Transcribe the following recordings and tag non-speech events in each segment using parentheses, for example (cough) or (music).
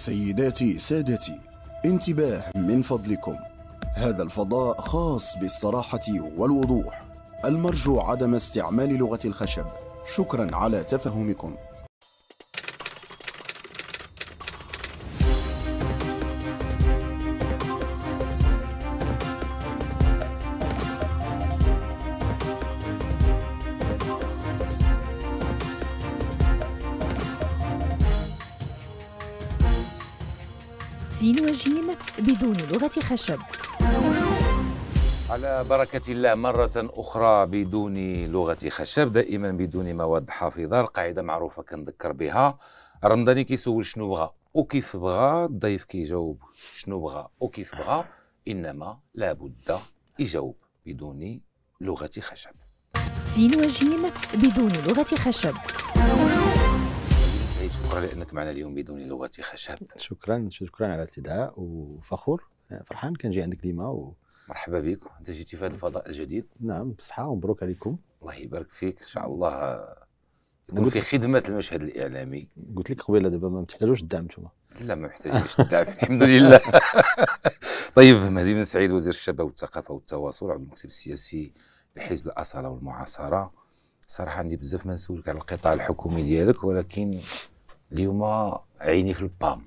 سيداتي سادتي انتباه من فضلكم هذا الفضاء خاص بالصراحة والوضوح المرجو عدم استعمال لغة الخشب شكرا على تفهمكم الخشب على بركة الله مرة أخرى بدون لغة خشب دائما بدون مواد حافظة القاعدة معروفة كنذكر بها رمضاني كيسول شنو بغى وكيف بغى الضيف كيجاوب شنو بغى وكيف بغى إنما لابد يجاوب بدون لغة خشب سين وجيم بدون لغة خشب سعيد شكرا لأنك معنا اليوم بدون لغة خشب شكرا شكرا على الاستدعاء وفخور فرحان كنجي عندك ديما و... مرحبا بك انت جيتي في هذا الفضاء الجديد نعم بصحة ومبروك عليكم الله يبارك فيك ان شاء الله يكون في خدمه المشهد الاعلامي قلت لك قبيله دابا ما محتاجوش الدعم انتوما لا ما محتاجينش الدعم (laughs) الحمد لله (laughs) طيب مهدي بن سعيد وزير الشباب والثقافه والتواصل عضو المكتب السياسي لحزب الاصاله والمعاصره صراحه عندي بزاف ما نسولك على القطاع الحكومي ديالك ولكن اليوم عيني في البام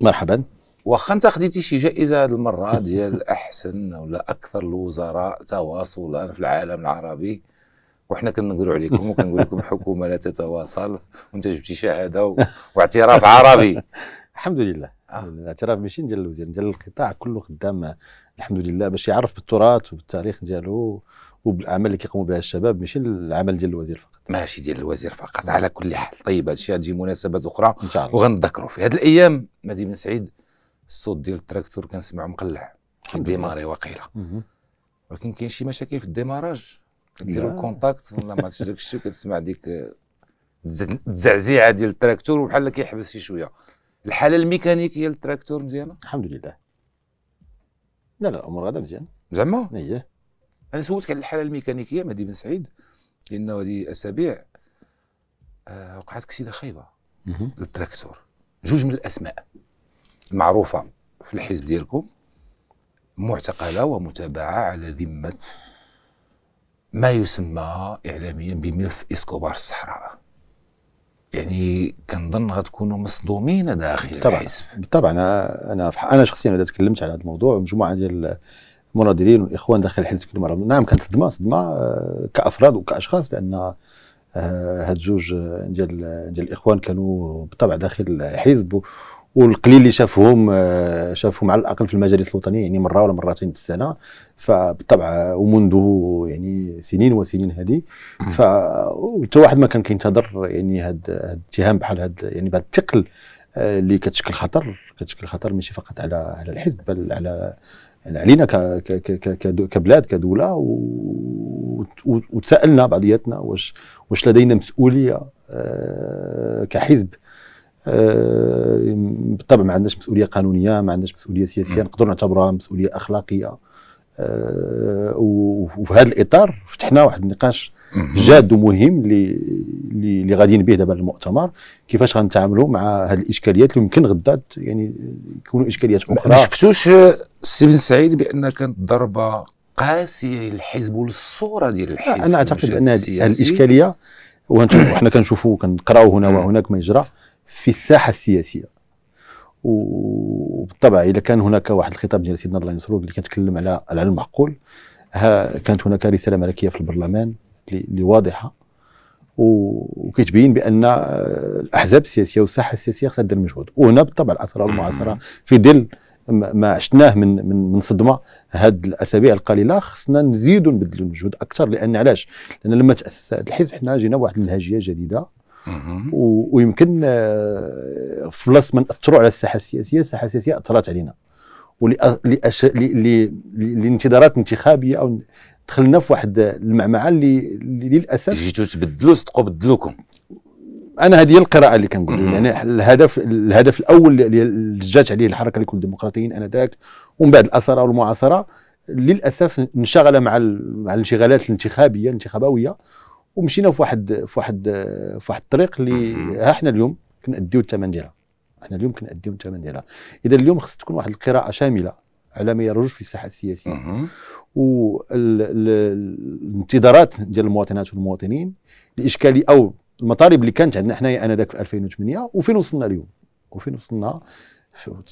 مرحبا واخا انت خديتي شي جائزه هذه المره (laughs) ديال احسن ولا اكثر الوزراء تواصلا في العالم العربي وحنا كنقولوا عليكم وكنقول لكم (laughs) الحكومه لا تتواصل وانت جبتي شهاده و... واعتراف عربي (laughs) الحمد لله آه. الاعتراف ماشي ديال الوزير ديال القطاع كله خدام الحمد لله باش يعرف بالتراث وبالتاريخ ديالو وبالاعمال اللي كيقوموا بها الشباب ماشي العمل ديال الوزير فقط ماشي ديال الوزير فقط على كل حال طيب هذا الشيء غتجي مناسبات اخرى ان شاء الله وغنذكروا في هذه الايام مدينه سعيد الصوت ديال التراكتور كنسمعو مقلع ديماري واقيلا ولكن كاين شي مشاكل في الديماراج كديروا الكونتاكت ولا ما عرفتش داك الشيء كتسمع ديك الزعزيعه ديال التراكتور وبحال كيحبس شي شويه الحاله الميكانيكيه للتراكتور مزيانه الحمد لله لا لا الامور غاده مزيان زعما اييه انا سولتك على الحاله الميكانيكيه مهدي بن سعيد لانه هذه اسابيع آه، وقعت كسيده خايبه للتراكتور جوج من الاسماء معروفه في الحزب ديالكم معتقله ومتابعه على ذمه ما يسمى اعلاميا بملف اسكوبار الصحراء يعني كنظن غتكونوا مصدومين داخل طبعا الحزب طبعا انا انا انا شخصيا انا تكلمت على هذا الموضوع مجموعه ديال المناضلين والاخوان داخل الحزب كل مره نعم كانت صدمه صدمه آه، كافراد وكاشخاص لان آه، هاد جوج آه، ديال ديال الاخوان كانوا بالطبع داخل الحزب والقليل اللي شافهم آه، شافهم على الاقل في المجالس الوطنيه يعني مره ولا مرتين في السنه فبالطبع ومنذ يعني سنين وسنين هذه ف وحتى واحد ما كان كينتظر يعني هاد الاتهام بحال هاد يعني بهذا الثقل آه، اللي كتشكل خطر كتشكل خطر ماشي فقط على على الحزب بل على يعني علينا ك ك ك كبلاد كدوله وتسالنا بعضياتنا واش واش لدينا مسؤوليه آه، كحزب آه، بالطبع ما عندناش مسؤوليه قانونيه ما عندناش مسؤوليه سياسيه نقدروا نعتبرها مسؤوليه اخلاقيه آه، وفي هذا الاطار فتحنا واحد النقاش جاد ومهم اللي اللي غاديين به دابا المؤتمر كيفاش غنتعاملوا مع هذه الاشكاليات اللي يمكن غدا يعني يكونوا اشكاليات اخرى ما شفتوش السي بن سعيد بان كانت ضربه قاسيه للحزب وللصوره ديال الحزب انا اعتقد ان هذه الاشكاليه وحنا كنشوفوا كنقراوا هنا وهناك ما يجرى في الساحه السياسيه وبالطبع اذا كان هناك واحد الخطاب ديال سيدنا الله ينصرو اللي كيتكلم على على المعقول كانت هناك رساله ملكيه في البرلمان اللي واضحه وكتبين بان الاحزاب السياسيه والساحه السياسيه خصها دير مجهود وهنا بالطبع الاثار المعاصره في ظل ما عشناه من من من صدمه هاد الاسابيع القليله خصنا نزيدوا نبذلوا المجهود اكثر لان علاش؟ لان لما تاسس هذا الحزب حنا جينا بواحد النهجيه جديده ويمكن في بلاصه ما ناثروا على الساحه السياسيه الساحه السياسيه اثرت علينا ولأش... لانتظارات انتخابيه او دخلنا في واحد المعمعه اللي, للاسف جيتو تبدلوا صدقوا بدلوكم انا هذه القراءه اللي كنقول يعني الهدف الهدف الاول اللي جات عليه الحركه لكل الديمقراطيين انذاك ومن بعد الاثاره والمعاصره للاسف انشغل مع ال... مع الانشغالات الانتخابيه الانتخابويه ومشينا في واحد في واحد في واحد الطريق اللي ها احنا اليوم كنأديو الثمن ديالها احنا اليوم كنأديو الثمن ديالها اذا اليوم خص تكون واحد القراءه شامله على ما يروج في الساحه السياسيه والانتظارات ديال المواطنات والمواطنين الاشكاليه او المطالب اللي كانت عندنا حنايا انذاك في 2008 وفين وصلنا اليوم وفين وصلنا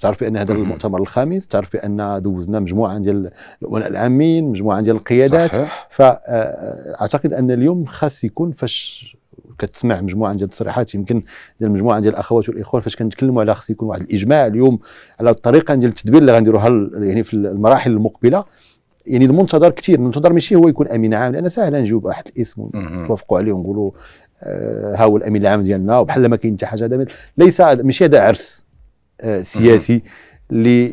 تعرف بان هذا المؤتمر الخامس تعرف بان دوزنا مجموعه ديال الامناء العامين مجموعه ديال القيادات صحيح. فاعتقد آه، ان اليوم خاص يكون فاش كتسمع مجموعه ديال التصريحات يمكن ديال مجموعه ديال الاخوات والاخوان فاش كنتكلموا على خاص يكون واحد الاجماع اليوم على الطريقه ديال التدبير اللي غنديروها يعني في المراحل المقبله يعني المنتظر كثير المنتظر ماشي هو يكون امين عام لان ساهلا نجيب واحد الاسم ونتوافقوا عليه ونقولوا آه، ها هو الامين العام ديالنا وبحال ما كاين حتى حاجه ليس ماشي هذا عرس آه، سياسي اللي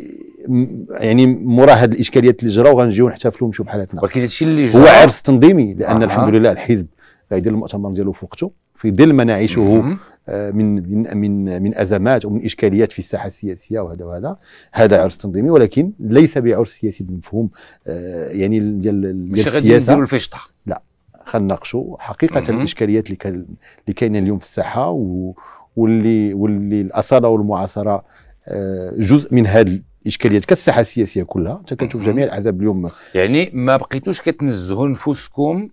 يعني مورا هاد الاشكاليات اللي جراو غنجيو نحتفلوا ونمشيو بحالاتنا ولكن هادشي اللي جرى هو عرس تنظيمي لان آه. الحمد لله الحزب غيدير المؤتمر ديالو في وقته في ظل ما نعيشه آه، من من من من ازمات ومن اشكاليات في الساحه السياسيه وهذا وهذا هذا عرس تنظيمي ولكن ليس بعرس سياسي بالمفهوم آه، يعني ديال ماشي غادي نديروا الفشطه لا خلينا نناقشوا حقيقه الاشكاليات اللي كاينه اليوم في الساحه و واللي واللي الاصاله والمعاصره آه، جزء من هذه الاشكاليات كالساحه السياسيه كلها انت كتشوف جميع الاحزاب اليوم يعني ما بقيتوش كتنزهوا نفوسكم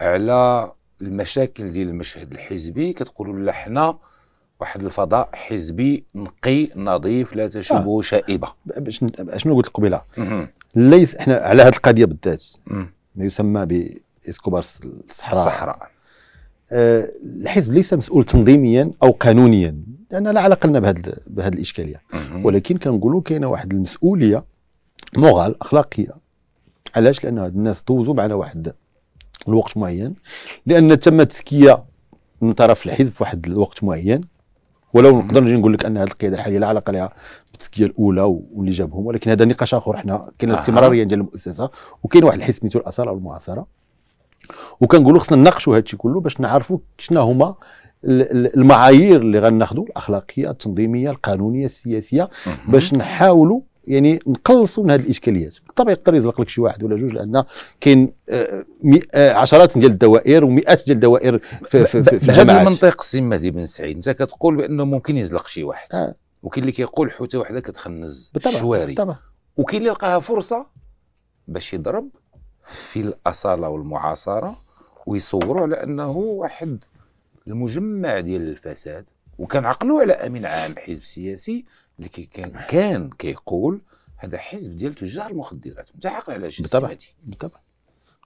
على المشاكل ديال المشهد الحزبي كتقولوا لا حنا واحد الفضاء حزبي نقي نظيف لا تشبه آه. شائبه باش شنو قلت قبيله ليس احنا على هذه القضيه بالذات ما يسمى باسكوبار الصحراء الصحراء الحزب آه، ليس مسؤول تنظيميا او قانونيا لان لا علاقه لنا بهذه بهذه الاشكاليه ولكن كنقولوا كاينه واحد المسؤوليه مورال اخلاقيه علاش لان هاد الناس دوزوا معنا واحد الوقت معين لان تم تزكيه من طرف الحزب في واحد الوقت معين ولو نقدر نجي نقول لك ان هذه القياده الحاليه لا علاقه لها بالتزكيه الاولى واللي جابهم ولكن هذا نقاش اخر حنا كاين استمراريه ديال المؤسسه وكاين واحد الحزب سميتو الاثار او المعاصره وكنقولوا خصنا نناقشوا هادشي كله باش نعرفوا شنو هما المعايير اللي غناخذوا الاخلاقيه التنظيميه القانونيه السياسيه باش نحاولوا يعني نقلصوا من هذه الاشكاليات بالطبع يقدر يزلق لك شي واحد ولا جوج لان كاين آه، آه، عشرات ديال الدوائر ومئات ديال الدوائر في, في, في, في الجامعات منطق سي مهدي بن سعيد انت كتقول بانه ممكن يزلق شي واحد آه. وكاين اللي كيقول حوته وحده كتخنز بالطبع. الشواري بالطبع. وكاين اللي لقاها فرصه باش يضرب في الاصاله والمعاصره ويصوروا على انه واحد المجمع ديال الفساد وكنعقلوا على امين عام حزب سياسي اللي كان كان كيقول هذا حزب ديال تجار المخدرات عاقل على شي بالطبع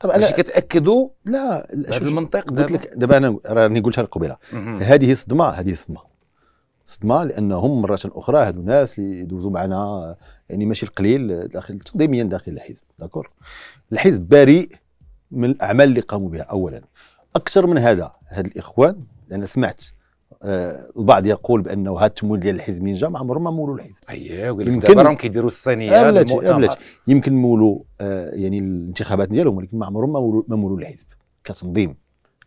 طبعا ماشي كتاكدوا لا هذا المنطق قلت لك دابا انا راني قلتها قبيله هذه صدمه هذه صدمه صدمه لانهم مره اخرى هادو الناس اللي يدوزوا معنا يعني ماشي القليل داخل تقديميا داخل الحزب داكور الحزب بريء من الاعمال اللي قاموا بها اولا اكثر من هذا هاد الاخوان لان سمعت آه، البعض يقول بانه هاد التمويل ديال الحزب من جا ما عمرهم ما مولوا الحزب اييه يمكن راهم كيديروا الصينيه المؤتمر يمكن مولوا آه يعني الانتخابات ديالهم ولكن ما عمرهم ما مولوا الحزب كتنظيم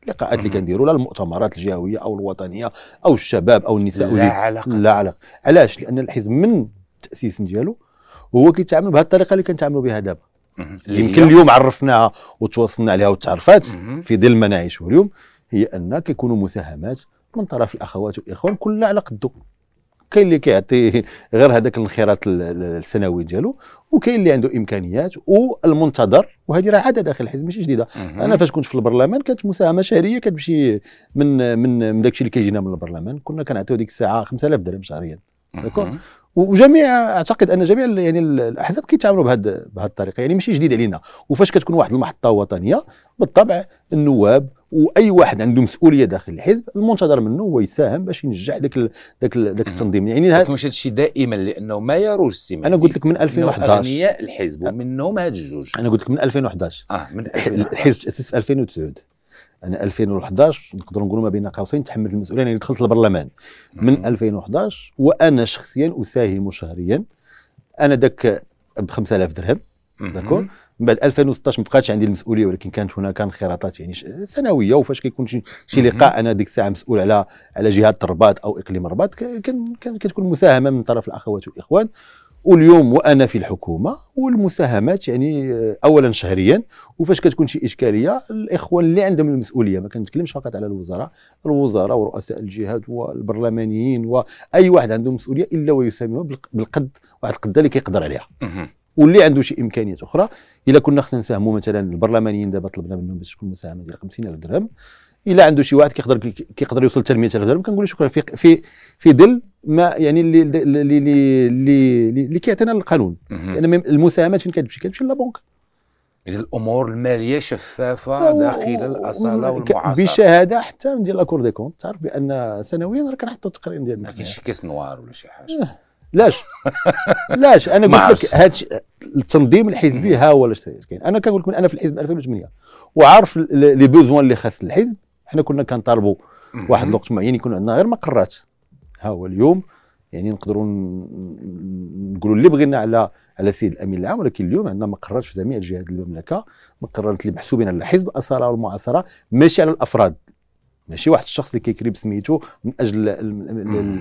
لقاءات اللي كنديروا لا المؤتمرات الجهويه او الوطنيه او الشباب او النساء لا علاقه لا علاقه علاش لان الحزب من التاسيس ديالو هو كيتعامل بهذه الطريقه اللي كنتعاملوا بها دابا يمكن اليوم عرفناها وتواصلنا عليها وتعرفات في ظل ما نعيشه اليوم هي ان كيكونوا مساهمات من طرف الاخوات والاخوان كل على قده كاين اللي كيعطي (laughs) غير هذاك الانخراط السنوي ديالو وكاين اللي عنده امكانيات والمنتظر وهذه راه عاده داخل الحزب ماشي جديده انا فاش كنت في البرلمان كانت مساهمه شهريه كتمشي من من من داكشي اللي كيجينا من البرلمان كنا كنعطيو ديك الساعه 5000 درهم شهريا داكور وجميع اعتقد ان جميع يعني الاحزاب كيتعاملوا بهذه بهذه الطريقه يعني ماشي جديد علينا وفاش كتكون واحد المحطه وطنيه بالطبع النواب واي واحد عنده مسؤوليه داخل الحزب المنتظر منه هو يساهم باش ينجح ذاك ذاك ذاك التنظيم يعني هذا مش هذا الشيء دائما لانه ما يروج السمات انا قلت لك من 2011 اغنياء الحزب ومنهم هاد الجوج انا قلت لك من 2011 اه من 2011 الحزب تاسس في 2009 انا 2011 نقدر نقولوا ما بين قوسين تحملت المسؤوليه يعني دخلت البرلمان من 2011 وانا شخصيا اساهم شهريا انا ذاك ب 5000 درهم داكور من بعد 2016 ما بقاتش عندي المسؤوليه ولكن كانت هناك انخراطات يعني سنويه وفاش كيكون شي, شي لقاء انا ديك الساعه مسؤول على على جهه الرباط او اقليم الرباط كتكون مساهمه من طرف الاخوات والاخوان واليوم وانا في الحكومه والمساهمات يعني آه، اولا شهريا وفاش كتكون شي اشكاليه الاخوان اللي عندهم المسؤوليه ما كنتكلمش فقط على الوزراء الوزراء ورؤساء الجهات والبرلمانيين واي واحد عنده مسؤوليه الا ويساهم بالقد واحد القده اللي كيقدر عليها واللي عنده شي امكانيات اخرى الا كنا خصنا نساهموا مثلا البرلمانيين دابا طلبنا منهم باش تكون مساهمه ديال 50000 درهم الا عنده شي واحد كيقدر كيقدر يوصل حتى 100000 درهم كنقول له شكرا في في في ظل ما يعني اللي اللي اللي اللي, اللي كيعطينا القانون لان يعني المساهمات فين كتمشي كتمشي لبنك اذا الامور الماليه شفافه داخل الاصاله والمعاصره بشهاده حتى من ديال لاكور دي كونت تعرف بان سنويا راه كنحطوا تقرير ديال ما كاينش شي كيس نوار ولا شي حاجه إيه. لاش (laughs) لاش انا قلت لك هذا التنظيم الحزبي ها هو اللي كاين انا كنقول لكم انا في الحزب 2008 وعارف لي بوزوان اللي خاص الحزب حنا كنا كنطالبوا واحد الوقت معين يكون يعني عندنا غير مقرات ها هو اليوم يعني نقدروا نقولوا اللي بغينا على على السيد الامين العام ولكن اليوم عندنا مقرات في جميع الجهات المملكه مقرات اللي محسوبين على الحزب الاصاله والمعاصره ماشي على الافراد ماشي واحد الشخص اللي كيكري بسميتو من اجل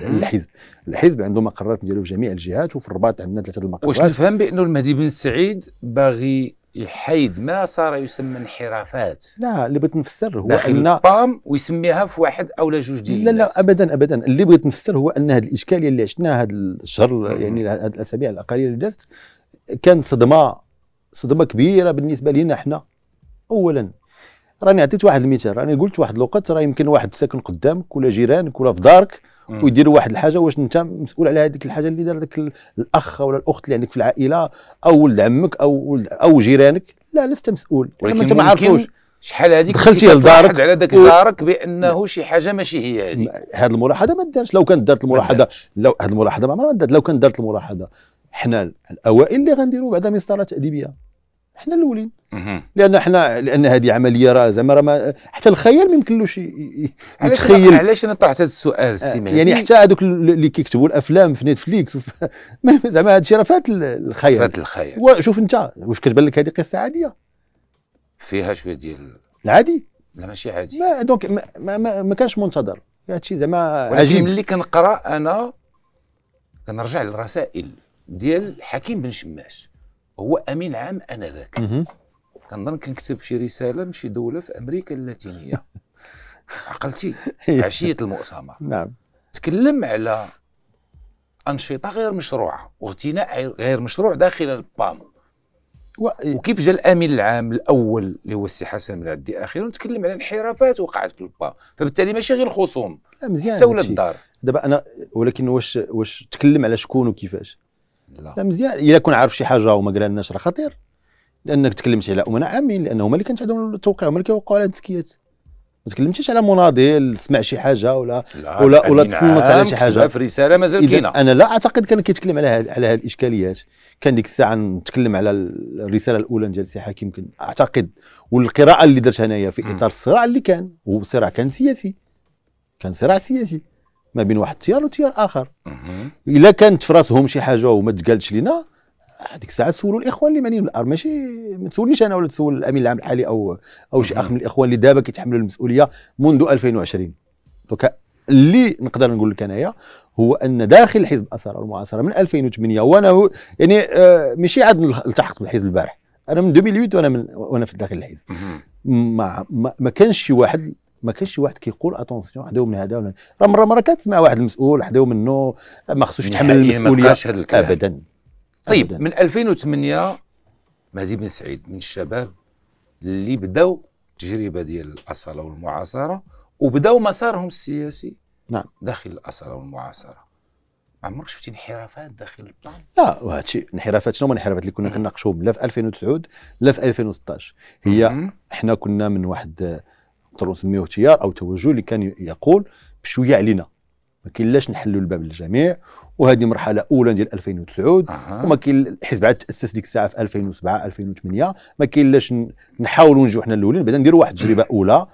الحزب الحزب عنده مقرات ديالو في جميع الجهات وفي الرباط عندنا ثلاثه المقرات واش نفهم بانه المهدي بن سعيد باغي يحيد ما صار يسمى انحرافات لا اللي بغيت نفسر هو ان بام ويسميها في واحد او لا جوج ديال لا لا ابدا ابدا اللي بغيت نفسر هو ان هذه الاشكاليه اللي عشناها هذا الشهر يعني هذه الاسابيع القليله اللي دازت كان صدمه صدمه كبيره بالنسبه لنا حنا اولا راني عطيت واحد المثال راني قلت واحد الوقت راه يمكن واحد ساكن قدامك ولا جيرانك ولا في دارك ويديروا واحد الحاجه واش انت مسؤول على هذيك الحاجه اللي دار ذاك الاخ ولا الاخت اللي عندك في العائله او ولد عمك او ولد او جيرانك لا لست مسؤول ولكن انت ما عرفوش شحال هذيك دخلتي لدارك على ذاك دارك بانه شي حاجه ماشي هي هذه هذه الملاحظه ما دارش لو كانت دارت الملاحظه لو هذه الملاحظه ما عمرها دارت لو كانت دارت الملاحظه حنا الاوائل اللي غنديروا بعدا مسطره تاديبيه احنا الاولين لان احنا لان هذه عمليه راه زعما راه حتى الخيال ما يمكنلوش يتخيل علاش انا طرحت هذا السؤال السي آه، يعني حتى هذوك اللي كيكتبوا الافلام في نتفليكس (laughs) زعما هذا الشيء راه فات الخيال فات الخيال وشوف انت واش كتبان لك هذه قصه عاديه فيها شويه ديال العادي لا ماشي عادي ما دونك ما, ما, ما, ما كانش منتظر هذا الشيء زعما عجيب ملي كنقرا انا كنرجع للرسائل ديال حكيم بن شماش هو امين عام انذاك كنظن كنكتب شي رساله من شي دوله في امريكا اللاتينيه (laughs) عقلتي عشيه المؤتمر نعم تكلم على انشطه غير مشروعه واغتناء غير مشروع داخل البام و... وكيف جا الامين العام الاول اللي هو السي حسن بن عدي اخيرا تكلم على انحرافات وقعت في البام فبالتالي ماشي غير الخصوم لا مزيان حتى ولا الدار دابا انا ولكن واش واش تكلم على شكون وكيفاش لا, لا مزيان الا كون عارف شي حاجه وما لناش راه خطير لانك تكلمتي على امناء عامين لان هما اللي كانت عندهم التوقيع هما اللي كيوقعوا على التسكيات ما تكلمتيش على مناضل سمع شي حاجه ولا ولا ولا تصنت على شي حاجه في رساله مازال كاينه انا لا اعتقد كان كيتكلم على هاد على هذه الاشكاليات كان ديك الساعه نتكلم على الرساله الاولى ديال سي حكيم كان اعتقد والقراءه اللي درت انايا في اطار الصراع اللي كان هو صراع كان سياسي كان صراع سياسي ما بين واحد التيار وتيار اخر الا كانت في راسهم شي حاجه وما تقالش لنا هذيك الساعه سولوا الاخوان اللي معنيين بالارض ماشي ما تسولنيش انا ولا تسول الامين العام الحالي او او شي اخ من الاخوان اللي دابا كيتحملوا المسؤوليه منذ 2020 دوكا اللي نقدر نقول لك انايا هو ان داخل حزب الاثار والمعاصره من 2008 وانا يعني آه ماشي عاد التحقت بالحزب البارح انا من 2008 وانا من وانا في داخل الحزب ما, ما كانش شي واحد ما كانش شي واحد كيقول اتونسيون حداو من هذا ولا راه مره مره كتسمع واحد المسؤول حداو منه ما خصوش يتحمل المسؤوليه ابدا طيب أبداً. من 2008 مهدي بن سعيد من الشباب اللي بداو التجربه ديال الاصاله والمعاصره وبداو مسارهم السياسي نعم داخل الاصاله والمعاصره ما عمرك شفتي انحرافات داخل البلان لا وهذا الشيء انحرافات شنو الانحرافات اللي كنا كناقشوهم لا في 2009 لا في 2016 هي احنا كنا من واحد نقدروا نسميوه اختيار او توجه اللي كان يقول بشويه علينا ما لاش نحلوا الباب للجميع وهذه مرحله اولى ديال 2009 أه. وما كاين الحزب عاد تاسس ديك الساعه في 2007 2008 ما لاش نحاولوا نجيو حنا الاولين بعدا نديروا واحد التجربه اولى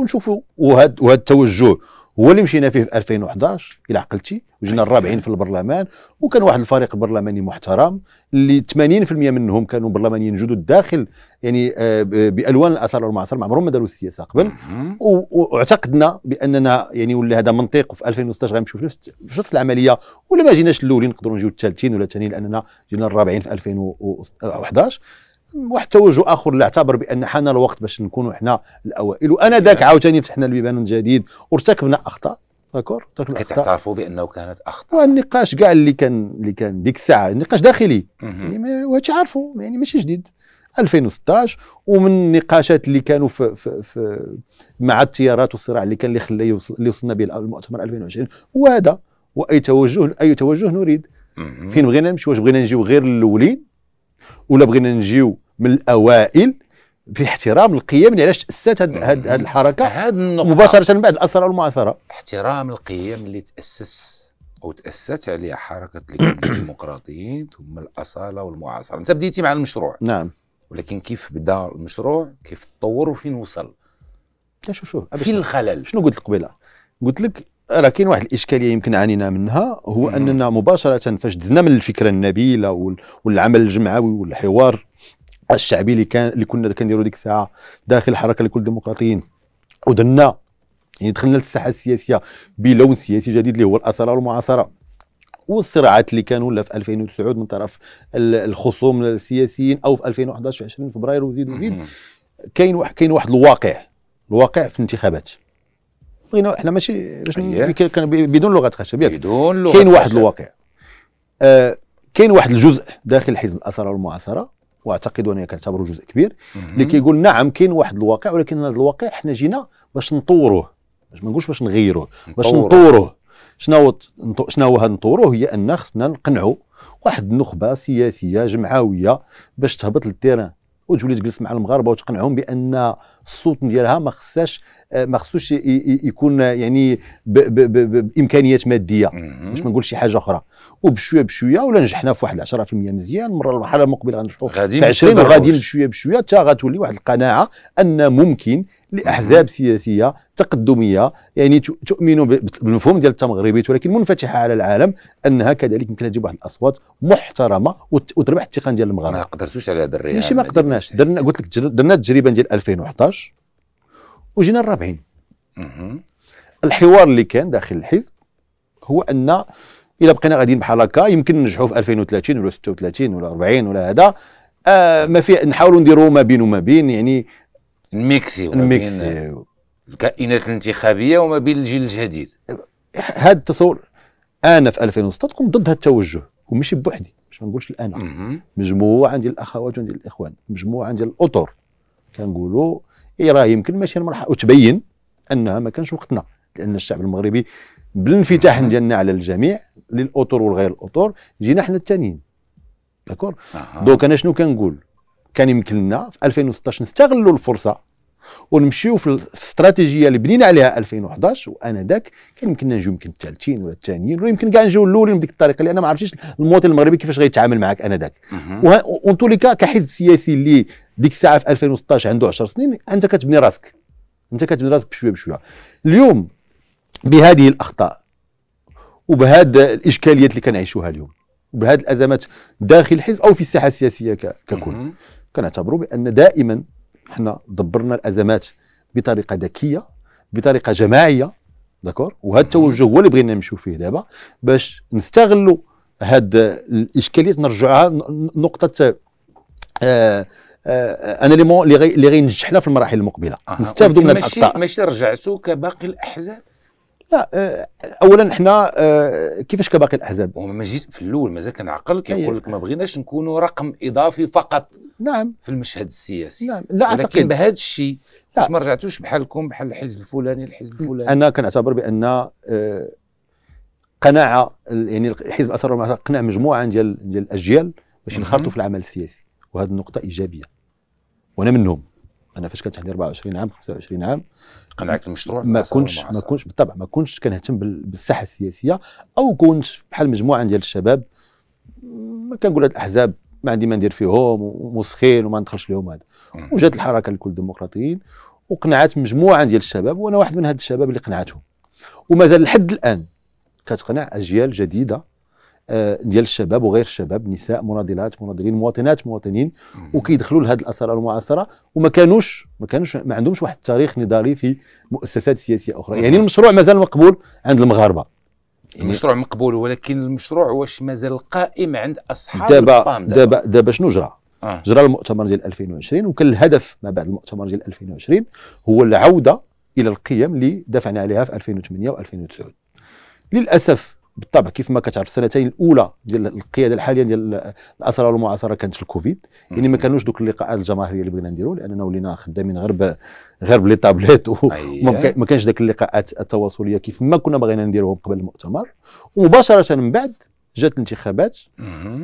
ونشوفوا وهذا التوجه هو اللي مشينا فيه في 2011 الى عقلتي وجينا أيوة. الرابعين في البرلمان وكان واحد الفريق برلماني محترم اللي 80% منهم كانوا برلمانيين جدد داخل يعني آه، بالوان الاثار والمعاصر ما عمرهم ما داروا السياسه قبل واعتقدنا باننا يعني ولا هذا منطق وفي 2016 غنمشيو في نفس نفس العمليه ولا ما جيناش الاولين نقدروا نجيو الثالثين ولا الثانيين لاننا جينا الرابعين في 2011 واحد التوجه اخر اللي اعتبر بان حان الوقت باش نكونوا احنا الاوائل وانا ذاك نعم. عاوتاني فتحنا البيبان من جديد اخطاء داكور كتعترفوا بانه كانت اخطاء والنقاش كاع اللي كان اللي كان ديك الساعه نقاش داخلي يعني وهادشي عارفه يعني ماشي جديد 2016 ومن النقاشات اللي كانوا في, في, في مع التيارات والصراع اللي كان اللي خلى يوصل اللي وصلنا به المؤتمر 2020 هو هذا واي توجه اي توجه نريد فين بغينا نمشي واش بغينا نجيو غير الاولين ولا بغينا نجيو من الاوائل في احترام القيم اللي يعني علاش تاسست هذه الحركه مباشره من مباشره بعد الاثار والمعاصره احترام القيم اللي تاسس او تاسست عليها حركه الديمقراطيين (clears throat) ثم الاصاله والمعاصره انت بديتي مع المشروع نعم ولكن كيف بدا المشروع كيف تطور وفين وصل لا شو شوف فين الخلل شنو قلت لك قبيله قلت لك راه كاين واحد الاشكاليه يعني يمكن عانينا منها هو مم. اننا مباشره فاش دزنا من الفكره النبيله والعمل الجمعوي والحوار الشعبي اللي كان اللي كنا كنديروا ديك الساعه داخل الحركه لكل الديمقراطيين ودنا يعني دخلنا للساحه السياسيه بلون سياسي جديد اللي هو الاثاره والمعاصره والصراعات اللي كانوا لا في 2009 من طرف الخصوم السياسيين او في 2011 في 20 فبراير وزيد وزيد كاين واحد كاين واحد الواقع الواقع في الانتخابات بغينا احنا ماشي باش بدون لغه خشب ياك بدون لغه كاين واحد الواقع آه كاين واحد الجزء داخل حزب الاثاره والمعاصره واعتقد اني كنعتبره جزء كبير اللي كيقول نعم كاين واحد الواقع ولكن هذا الواقع حنا جينا باش نطوروه باش ما نقولش باش نغيروه باش نطوروه شنو هو شنو هو هذا نطوروه هي ان خصنا نقنعوا واحد النخبه سياسيه جمعويه باش تهبط للتيران وتولي تجلس مع المغاربه وتقنعهم بان الصوت ديالها ما خصاش آه، ما خصوش يكون آه، يعني بامكانيات ماديه باش ما نقولش شي حاجه اخرى وبشويه بشويه ولا نجحنا في واحد 10% مزيان المره المرحله المقبله غنجحوا في 20 وغاديين بشويه بشويه حتى غتولي واحد القناعه ان ممكن لاحزاب سياسيه تقدميه يعني تؤمن بالمفهوم ديال التمغربيه ولكن منفتحه على العالم انها كذلك يمكن تجيب واحد الاصوات محترمه وتربح التقن ديال المغرب ما قدرتوش على هذا الرياضه ماشي ما قدرناش درنا قلت لك درنا التجربه ديال 2011 وجينا الرابعين الحوار اللي كان داخل الحزب هو ان الا بقينا غاديين بحال هكا يمكن ننجحوا في 2030 ولا 36 ولا 40 ولا هذا آه ما في نحاولوا نديروا ما بين وما بين يعني الميكسي وما بين الكائنات الانتخابيه وما بين الجيل الجديد هذا التصور انا في 2006 كنت ضد هذا التوجه وماشي بوحدي باش ما نقولش انا مجموعه ديال الاخوات وديال الاخوان مجموعه ديال الاطر كنقولوا اي راه يمكن ماشي المرحله وتبين انها ما كانش وقتنا لان الشعب المغربي بالانفتاح ديالنا على الجميع للاطر والغير الاطر جينا حنا الثانيين داكور آه. دوك انا شنو كنقول كان يمكن لنا في 2016 نستغلوا الفرصه ونمشيو في الاستراتيجيه اللي بنينا عليها 2011 وانا ذاك كان يمكننا نجيو يمكن الثالثين ولا الثانيين ولا يمكن كاع نجيو الاولين بديك الطريقه لان ما عرفتش المواطن المغربي كيفاش غيتعامل معك انا ذاك وان تو كحزب سياسي اللي ديك الساعه في 2016 عنده 10 سنين انت كتبني راسك انت كتبني راسك بشويه بشويه اليوم بهذه الاخطاء وبهذه الاشكاليات اللي كنعيشوها اليوم وبهذه الازمات داخل الحزب او في الساحه السياسيه ككل كنعتبروا بان دائما حنا دبرنا الازمات بطريقه ذكيه بطريقه جماعيه داكور وهذا التوجه هو اللي بغينا نمشيو فيه دابا باش نستغلوا هاد الاشكاليات نرجعها نقطه آه ان آه، اليمون اللي غينجحنا في المراحل المقبله آه، نستافدوا من هاد الاخطاء ماشي رجعتوا كباقي الاحزاب لا آه، اولا حنا آه، كيفاش كباقي الاحزاب هما ما جيت في الاول مازال كنعقل كيقول أيوة. لك ما بغيناش نكونوا رقم اضافي فقط نعم في المشهد السياسي نعم لا ولكن اعتقد بهذا الشيء واش ما رجعتوش بحالكم بحال الحزب الفلاني الحزب الفلاني انا كنعتبر بان آه، قناعه يعني حزب اثر قناع مجموعه ديال ديال الاجيال باش ينخرطوا في العمل السياسي وهذه النقطه ايجابيه وانا منهم انا فاش كنت عندي 24 عام 25 عام قنعك المشروع ما كنتش ما كنتش بالطبع ما كنتش كنهتم بالساحه السياسيه او كنت بحال مجموعه ديال الشباب ما كنقول هاد الاحزاب ما عندي ما ندير فيهم ومسخين وما ندخلش لهم هذا وجات الحركه لكل الديمقراطيين وقنعت مجموعه ديال الشباب وانا واحد من هاد الشباب اللي قنعتهم ومازال لحد الان كتقنع اجيال جديده ديال الشباب وغير الشباب نساء مناضلات مناضلين مواطنات مواطنين وكيدخلوا لهذه الاسرى المعاصره وما كانوش ما كانوش ما عندهمش واحد التاريخ نضالي في مؤسسات سياسيه اخرى يعني المشروع مازال مقبول عند المغاربه يعني المشروع مقبول ولكن المشروع واش مازال قائم عند اصحاب دابا دابا دابا شنو جرى آه. جرى المؤتمر ديال 2020 وكان الهدف ما بعد المؤتمر ديال 2020 هو العوده الى القيم اللي دافعنا عليها في 2008 و2009 للاسف بالطبع كيف ما كتعرف السنتين الاولى ديال القياده الحاليه ديال الاسرى والمعاصره كانت في الكوفيد يعني ما كانوش دوك اللقاءات الجماهيريه اللي بغينا نديرو لاننا ولينا خدامين غير غير بلي طابلات وما أيوة. كانش ذاك اللقاءات التواصليه كيف ما كنا بغينا نديروهم قبل المؤتمر ومباشره من بعد جات الانتخابات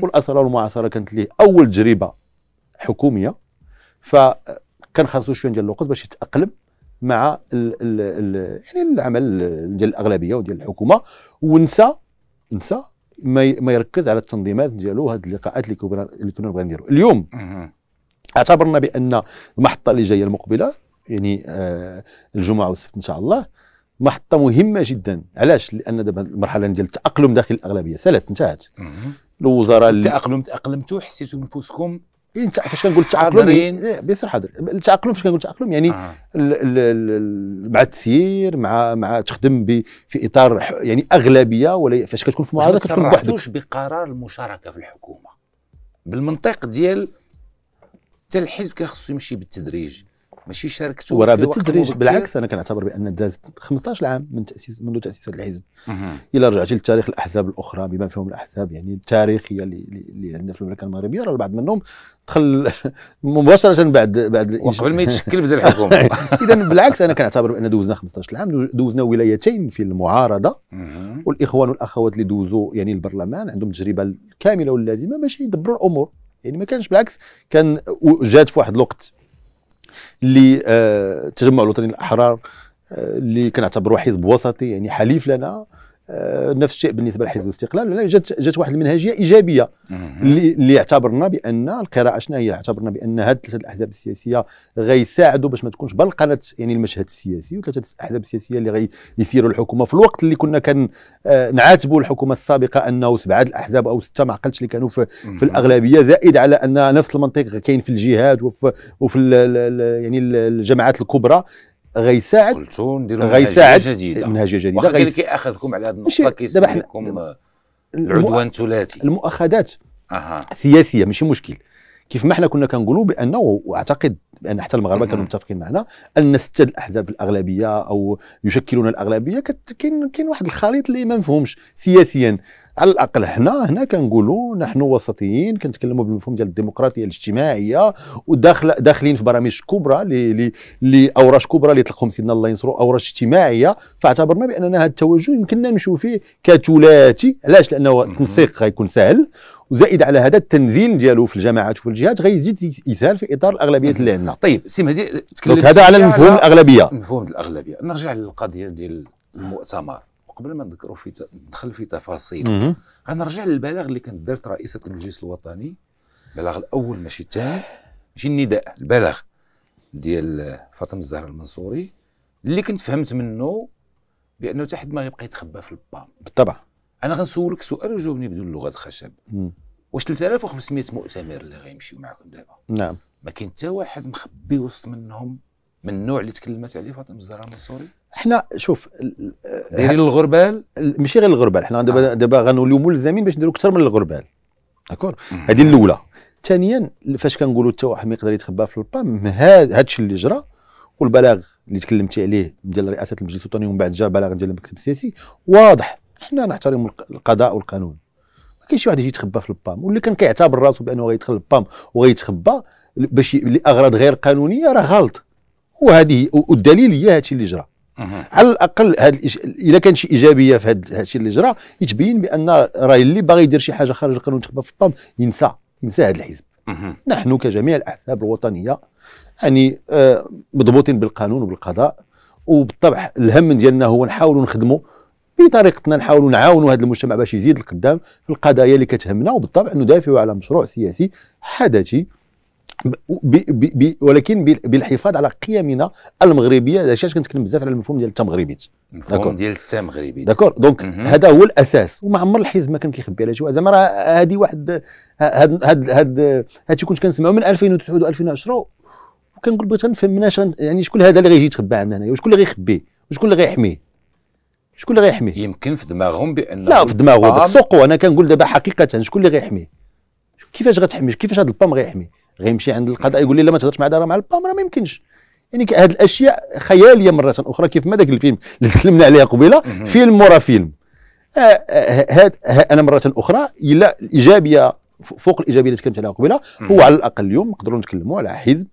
والاسرى والمعاصره كانت ليه اول تجربه حكوميه ف كان خاصو شويه ديال الوقت باش يتاقلم مع الـ الـ الـ يعني العمل ديال الاغلبيه وديال الحكومه ونسى نسى ما يركز على التنظيمات ديالو هاد اللقاءات اللي كنا اللي كنا بغينا نديرو اليوم اعتبرنا بان المحطه اللي جايه المقبله يعني آه الجمعه والسبت ان شاء الله محطه مهمه جدا علاش لان دابا المرحله ديال التاقلم داخل الاغلبيه سالت انتهت الوزراء التاقلم تاقلمتوا حسيتوا بنفسكم إيه انت فاش كنقول التاقلم يعني، إيه، بيان حاضر التاقلم فاش كنقول التاقلم يعني آه. ال ال مع التسيير مع مع تخدم في اطار يعني اغلبيه ولا فاش كتكون في معارضه كتكون بوحدك ما بقرار المشاركه في الحكومه بالمنطق ديال حتى الحزب كان خصو يمشي بالتدريج ماشي شاركتوا وراه بالتدريج بالعكس انا كنعتبر بان دازت 15 عام من تاسيس منذ تاسيس الحزب الا رجعتي لتاريخ الاحزاب الاخرى بما فيهم الاحزاب يعني التاريخيه اللي, اللي عندنا في المملكه المغربيه راه البعض منهم دخل (laughs) مباشره بعد بعد قبل ما يتشكل بدا (laughs) الحكومه اذا بالعكس انا كنعتبر بان دوزنا 15 عام دوزنا ولايتين في المعارضه والاخوان والاخوات اللي دوزوا يعني البرلمان عندهم تجربه الكامله واللازمه باش يدبروا الامور يعني ما كانش بالعكس كان جات في واحد الوقت للتجمع آه، الوطني الاحرار آه، اللي كنعتبره حزب وسطي يعني حليف لنا آه، نفس الشيء بالنسبه لحزب الاستقلال جات جات واحد المنهجيه ايجابيه اللي اعتبرنا بان القراءه شنو هي اعتبرنا بان هاد ثلاثه الاحزاب السياسيه غيساعدوا باش ما تكونش بلقنه يعني المشهد السياسي وثلاثه الاحزاب السياسيه اللي غيسيروا الحكومه في الوقت اللي كنا كان آه، نعاتبوا الحكومه السابقه انه سبعه الاحزاب او سته ما عقلتش اللي كانوا في, في الاغلبيه زائد على ان نفس المنطق كاين في الجهاد وفي, وفي الـ الـ يعني الجماعات الكبرى غيساعد قلتوا نديروا غيساعد جديده منهجيه جديده واخا غيس... كيأخذكم إيه، على هذه النقطه كيسميكم العدوان الثلاثي المؤاخذات أه. سياسيه ماشي مشكل كيف ما احنا كنا كنقولوا بانه واعتقد بان حتى المغاربه كانوا متفقين معنا ان ستة الاحزاب الاغلبيه او يشكلون الاغلبيه كاين كاين واحد الخليط اللي ما مفهومش سياسيا على الاقل حنا هنا كنقولوا نحن وسطيين كنتكلموا بالمفهوم ديال الديمقراطيه الاجتماعيه وداخل داخلين في برامج كبرى لاوراش كبرى اللي طلقهم سيدنا الله ينصرو اوراش اجتماعيه فاعتبرنا باننا هذا التوجه يمكننا نمشيو فيه كثلاثي علاش لانه التنسيق غيكون سهل وزائد على هذا التنزيل ديالو في الجماعات وفي الجهات غيزيد يسهل في اطار الاغلبيه اللي عندنا طيب سي مهدي تكلمت هذا على مفهوم الاغلبيه مفهوم الاغلبيه نرجع للقضيه ديال المؤتمر قبل ما نذكروا في ندخل في تفاصيل غنرجع للبلاغ اللي كانت دارت رئيسه المجلس الوطني البلاغ الاول ماشي الثاني ماشي النداء البلاغ ديال فاطمه الزهراء المنصوري اللي كنت فهمت منه بانه حتى حد ما غيبقى يتخبى في البام بالطبع انا غنسولك سؤال وجاوبني بدون لغه خشب واش 3500 مؤتمر اللي غيمشيو معكم دابا نعم ما كاين حتى واحد مخبي وسط منهم من النوع اللي تكلمت عليه فاطمه الزهراء المنصوري احنا شوف دايرين الغربال ماشي غير الغربال احنا دابا آه. دابا غنوليو ملزمين باش نديرو اكثر من الغربال داكور هذه الاولى ثانيا فاش كنقولوا حتى واحد ما يقدر يتخبى في البام هذا الشيء اللي جرى والبلاغ اللي تكلمتي عليه ديال رئاسه المجلس الوطني ومن بعد جاء بلاغ ديال المكتب السياسي واضح حنا نحترم القضاء والقانون ما كاينش واحد يجي يتخبى في البام واللي كان كيعتبر راسو بانه غيدخل البام وغيتخبى باش لاغراض غير قانونيه راه غلط وهذه والدليل هي هادشي اللي جرى على الاقل هاد الا كان شي ايجابيه في هذا الشيء اللي جرى يتبين بان راه اللي باغي يدير شي حاجه خارج القانون تخبى في الطام ينسى ينسى هذا الحزب نحن كجميع الاحزاب الوطنيه يعني آه مضبوطين بالقانون وبالقضاء وبالطبع الهم ديالنا هو نحاولوا نخدموا بطريقتنا نحاولوا نعاونوا هذا المجتمع باش يزيد القدام في القضايا اللي كتهمنا وبالطبع ندافعوا على مشروع سياسي حدثي ب ب ولكن بالحفاظ على قيمنا المغربيه علاش كنتكلم بزاف على المفهوم ديال التمغربيت المفهوم ديال التمغربيت داكور دونك هذا هو الاساس وما عمر الحزب ما كان كيخبي على شي واحد زعما راه هذه واحد هاد هاد هاد هادشي كنت كنسمعو من 2009 و 2010 وكنقول بغيت نفهم مناش يعني شكون هذا اللي غيجي يتخبى عندنا هنايا وشكون اللي غيخبيه وشكون اللي غيحميه شكون اللي غيحميه يمكن في دماغهم بان لا في دماغهم داك سوقو انا كنقول دابا حقيقه شكون اللي غيحميه كيفاش غتحمي كيفاش هذا البام غيحمي غيمشي عند القضاء يقول لي لا ما تهضرش مع دار مع البام راه ما يمكنش يعني هذه الاشياء خياليه مره اخرى كيف ما ذاك الفيلم (laughs) اللي تكلمنا عليه قبيله فيلم ورا فيلم آه آه آه انا مره اخرى الا الايجابيه فوق الايجابيه اللي تكلمت عليها قبيله هو على الاقل اليوم نقدروا نتكلموا على حزب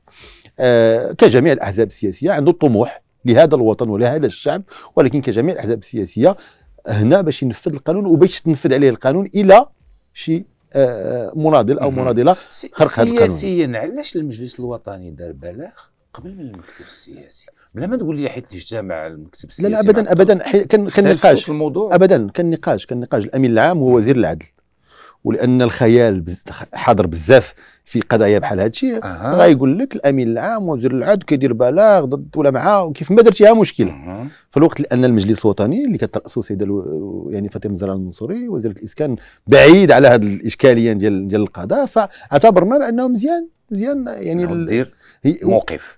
آه، كجميع الاحزاب السياسيه عنده الطموح لهذا الوطن ولهذا الشعب ولكن كجميع الاحزاب السياسيه هنا باش ينفذ القانون وباش تنفذ عليه القانون الى شي مناضل او مناضله خرق هذا القانون سياسيا علاش المجلس الوطني دار بلاغ قبل من المكتب السياسي بلا ما تقول لي حيت الاجتماع المكتب السياسي لا لا ابدا ابدا كان كان نقاش ابدا كان نقاش كان نقاش الامين العام هو وزير العدل ولان الخيال حاضر بزاف في قضايا بحال هادشي أه. غايقول لك الامين العام وزير العدل كيدير بلاغ ضد ولا معاه وكيف ما درتيها مشكله أه. في الوقت لان المجلس الوطني اللي كتراسه السيده يعني فاطمه الزهراء المنصوري وزيره الاسكان بعيد على هذه الاشكاليه ديال ديال القضاء فاعتبرنا بانه مزيان مزيان يعني دير موقف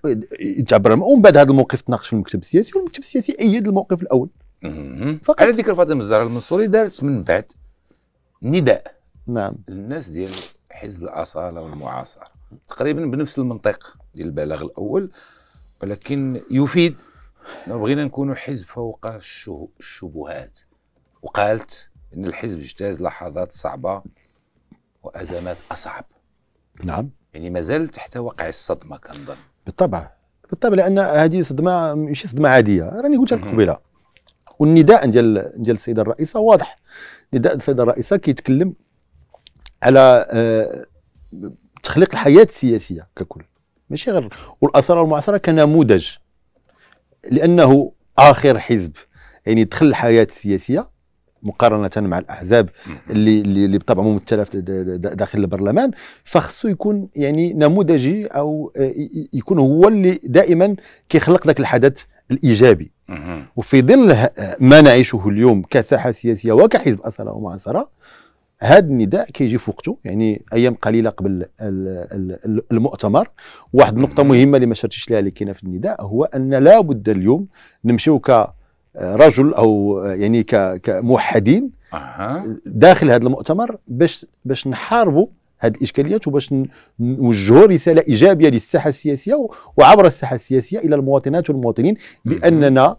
تعبر ومن بعد هذا الموقف تناقش في المكتب السياسي والمكتب السياسي ايد الموقف الاول فقط على ذكر فاطمه الزهراء المنصوري دارت من بعد نداء نعم الناس ديال حزب الاصاله والمعاصره تقريبا بنفس المنطق ديال البلاغ الاول ولكن يفيد لو بغينا نكونوا حزب فوق الشبهات وقالت ان الحزب اجتاز لحظات صعبه وازمات اصعب نعم يعني مازال تحت واقع الصدمه كنظن بالطبع بالطبع لان هذه صدمه ماشي صدمه عاديه راني قلت لك قبيله والنداء ديال ديال السيده الرئيسه واضح نداء السيده الرئيسه كيتكلم على آه، تخليق الحياه السياسيه ككل ماشي غير والاثاره والمعاصره كنموذج لانه اخر حزب يعني دخل الحياه السياسيه مقارنه مع الاحزاب اللي اللي بطبع ممثله داخل البرلمان فخصو يكون يعني نموذجي او آه، يكون هو اللي دائما كيخلق ذاك الحدث الايجابي وفي ظل ما نعيشه اليوم كساحه سياسيه وكحزب اثره ومعاصره هذا النداء كيجي في وقته يعني ايام قليله قبل المؤتمر واحد النقطه مهمه اللي ما شرتش لها اللي كاينه في النداء هو ان لا بد اليوم نمشيو كرجل او يعني كموحدين داخل هذا المؤتمر باش باش نحاربوا هذه الاشكاليات وباش نوجهوا رساله ايجابيه للساحه السياسيه وعبر الساحه السياسيه الى المواطنات والمواطنين باننا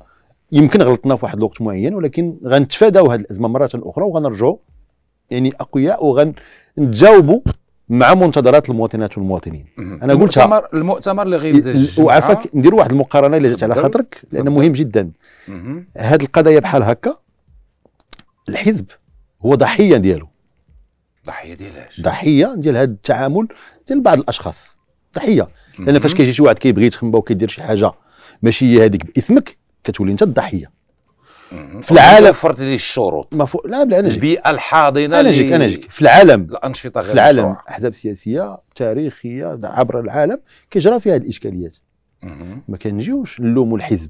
يمكن غلطنا في واحد الوقت معين ولكن غنتفاداو هذه الازمه مره اخرى وغنرجعوا يعني اقوياء وغنتجاوبوا مع منتظرات المواطنات والمواطنين انا قلت المؤتمر المؤتمر اللي غيبدا وعافاك ندير واحد المقارنه اللي جات على خاطرك لان مهم جدا هذه القضايا بحال هكا الحزب هو ضحيه ديالو ضحيه ديال اش ضحيه ديال هذا التعامل ديال بعض الاشخاص ضحيه لان فاش كيجي شي واحد كيبغي يتخمبا وكيدير شي حاجه ماشي هي هذيك باسمك كتولي انت الضحيه في العالم وفرت لي الشروط ما فوق لا بلا البيئه الحاضنه انا جيك انا جيك في العالم الانشطه غير في العالم احزاب سياسيه تاريخيه عبر العالم كيجرى فيها هذه الاشكاليات ما كنجيوش نلوموا الحزب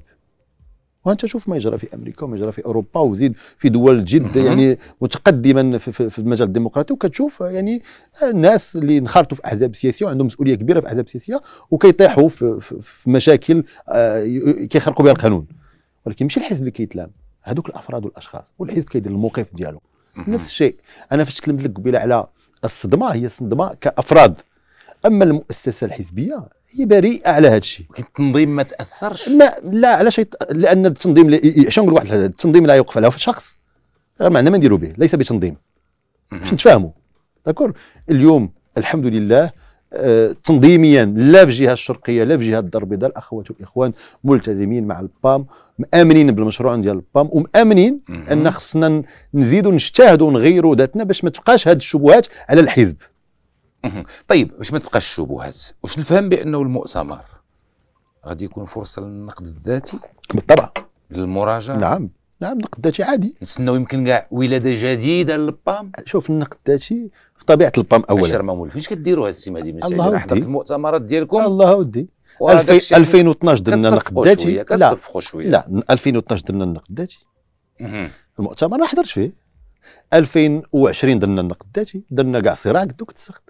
وانت شوف ما يجرى في امريكا وما يجرى في اوروبا وزيد في دول جد يعني متقدما في, في المجال الديمقراطي وكتشوف يعني الناس اللي انخرطوا في احزاب سياسيه وعندهم مسؤوليه كبيره في احزاب سياسيه وكيطيحوا في, في, في مشاكل آه كيخرقوا بها القانون ولكن ماشي الحزب اللي كيتلام هذوك الافراد والاشخاص والحزب كيدير الموقف ديالو نفس الشيء انا فاش تكلمت لك قبيله على الصدمه هي صدمه كافراد اما المؤسسه الحزبيه هي بريئه على هذا الشيء التنظيم ما تاثرش ما لا على شيء لان التنظيم عشان إيه، نقول واحد التنظيم لا يوقف على شخص غير ما عندنا ما نديرو به ليس بتنظيم باش نتفاهموا داكور اليوم الحمد لله تنظيميا لا في الجهه الشرقيه لا في جهه الدار البيضاء الاخوات والاخوان ملتزمين مع البام مامنين بالمشروع ديال البام ومامنين ان خصنا نزيدوا نجتهدوا ونغيروا ذاتنا باش ما تبقاش هذه الشبهات على الحزب طيب باش ما تبقاش الشبهات واش نفهم بانه المؤتمر غادي يكون فرصه للنقد الذاتي بالطبع للمراجعه نعم نعم نقداتي عادي نتسناو يمكن كاع ولاده جديده للبام شوف النقداتي في طبيعه البام اولا عشر مول فاش كديروها السي السيمه من الله حضرت المؤتمرات ديالكم الله ودي 2012 درنا نقداتي كتصفقوا شويه لا 2012 درنا النقداتي المؤتمر ما حضرتش فيه 2020 درنا النقداتي درنا كاع صراع قدو كنت سخت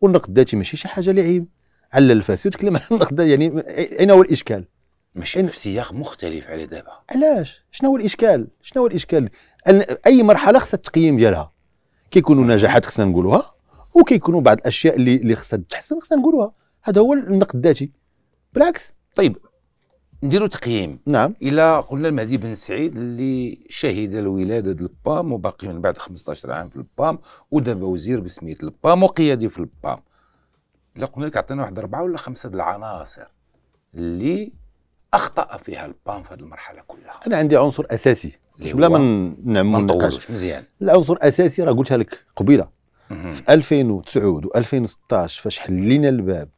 والنقداتي ماشي شي حاجه اللي عيب على الفاسد على النقداتي (laughs) يعني اين هو الاشكال ماشي في سياق مختلف على دابا علاش شنو هو الاشكال شنو هو الاشكال أن اي مرحله خصها التقييم ديالها كيكونوا نجاحات خصنا نقولوها وكيكونوا بعض الاشياء اللي اللي خصها تحسن خصنا نقولوها هذا هو النقد الذاتي بالعكس طيب نديروا تقييم نعم الى قلنا المهدي بن سعيد اللي شهد الولاده البام وباقي من بعد 15 عام في البام ودابا وزير بسميه البام وقيادي في البام الا قلنا لك عطينا واحد اربعه ولا خمسه د العناصر اللي اخطا فيها البان في هذه المرحله كلها انا عندي عنصر اساسي بلا ما نعمو نطولوش مزيان العنصر الاساسي راه قلتها لك قبيله في 2009 و2016 فاش حلينا الباب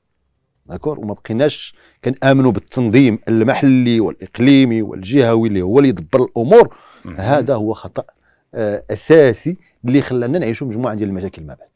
داكور وما بقيناش كنامنوا بالتنظيم المحلي والاقليمي والجهوي اللي هو اللي يدبر الامور هذا هو خطا آه، اساسي اللي خلانا نعيشوا مجموعه ديال المشاكل ما بعد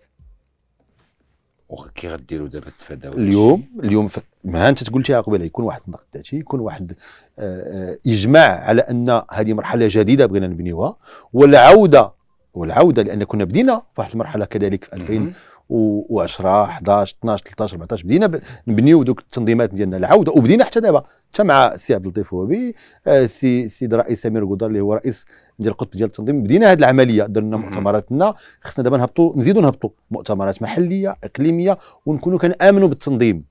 وكي غديروا دابا تفاداو اليوم اليوم ما انت قلتيها قبيله يكون واحد النقد يكون واحد آه،, آه اجماع على ان هذه مرحله جديده بغينا نبنيوها والعوده والعوده لان كنا بدينا في واحد المرحله كذلك في 2000 و10 11 12 13 14 بدينا نبنيو دوك التنظيمات ديالنا العوده وبدينا حتى دابا حتى مع السي عبد اللطيف وهبي السي آه، السيد الرئيس سمير قدر اللي هو رئيس ديال القطب ديال التنظيم بدينا هذه العمليه درنا مؤتمراتنا خصنا دابا نهبطوا نزيدوا نهبطوا مؤتمرات محليه اقليميه ونكونوا كنامنوا بالتنظيم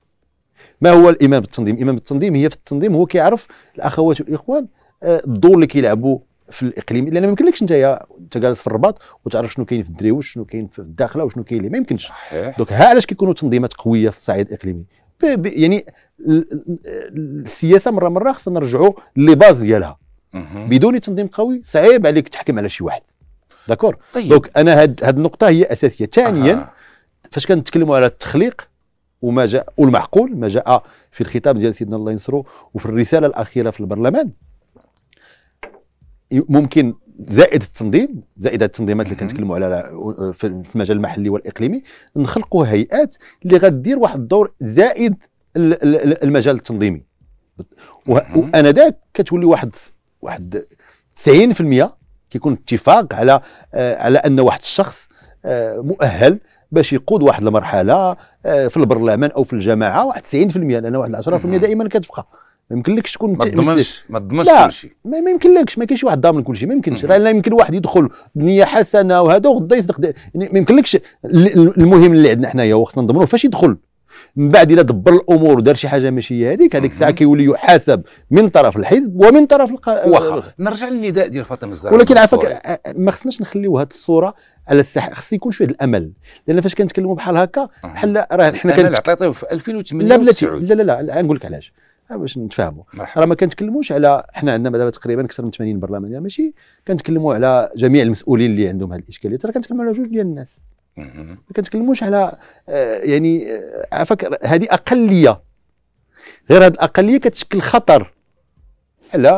ما هو الايمان بالتنظيم الايمان بالتنظيم هي في التنظيم هو كيعرف الاخوات والاخوان آه، الدور اللي كيلعبوا في الاقليم لان ما يمكنلكش انت انت جالس في الرباط وتعرف شنو كاين في الدريوش شنو كاين في الداخله وشنو كاين اللي ما يمكنش دونك ها علاش كيكونوا تنظيمات قويه في الصعيد الاقليمي يعني السياسه مره مره خصنا نرجعوا لباز ديالها بدون تنظيم قوي صعيب عليك تحكم على شي واحد داكور طيب. دونك انا هاد, هاد النقطه هي اساسيه ثانيا آه. فاش كنتكلموا على التخليق وما جاء والمعقول ما جاء في الخطاب ديال سيدنا الله ينصرو وفي الرساله الاخيره في البرلمان ممكن زائد التنظيم زائد التنظيمات اللي كنتكلموا على آه، في المجال المحلي والاقليمي نخلقوا هيئات اللي غدير واحد الدور زائد المجال التنظيمي وانا ذاك كتولي واحد واحد 90% كيكون اتفاق على آه، على ان واحد الشخص آه، مؤهل باش يقود واحد المرحله في البرلمان او في الجماعه واحد 90% لان واحد 10% دائما كتبقى ما يمكنلكش تكون ما تضمنش ما تضمنش كل شيء ما يمكنلكش ما كاينش واحد ضامن كل شيء ما يمكنش راه لا يمكن واحد يدخل بنيه حسنه وهذا وغدا يصدق يعني ما يمكنلكش المهم اللي عندنا حنايا وخصنا نضمنوه فاش يدخل من بعد الى دبر الامور ودار شي حاجه ماشي هذيك هذيك الساعه كيولي يحاسب من طرف الحزب ومن طرف الق... واخا نرجع للنداء ديال فاطمه الزهراء ولكن عفاك ما خصناش نخليو هذه الصوره على الساحه خص يكون شويه الامل لان فاش كنتكلموا بحال هكا آه. بحال راه حنا كان في 2008 لا لا لا, لا, لا نقول لك علاش باش نتفاهموا راه ما كنتكلموش على حنا عندنا دابا تقريبا اكثر من 80 برلماني يعني ماشي كنتكلموا على جميع المسؤولين اللي عندهم هذه الاشكاليات راه كنتكلموا على جوج ديال الناس ما كنتكلموش على آه، يعني آه، عفاك هذه اقليه غير هذه الاقليه كتشكل خطر على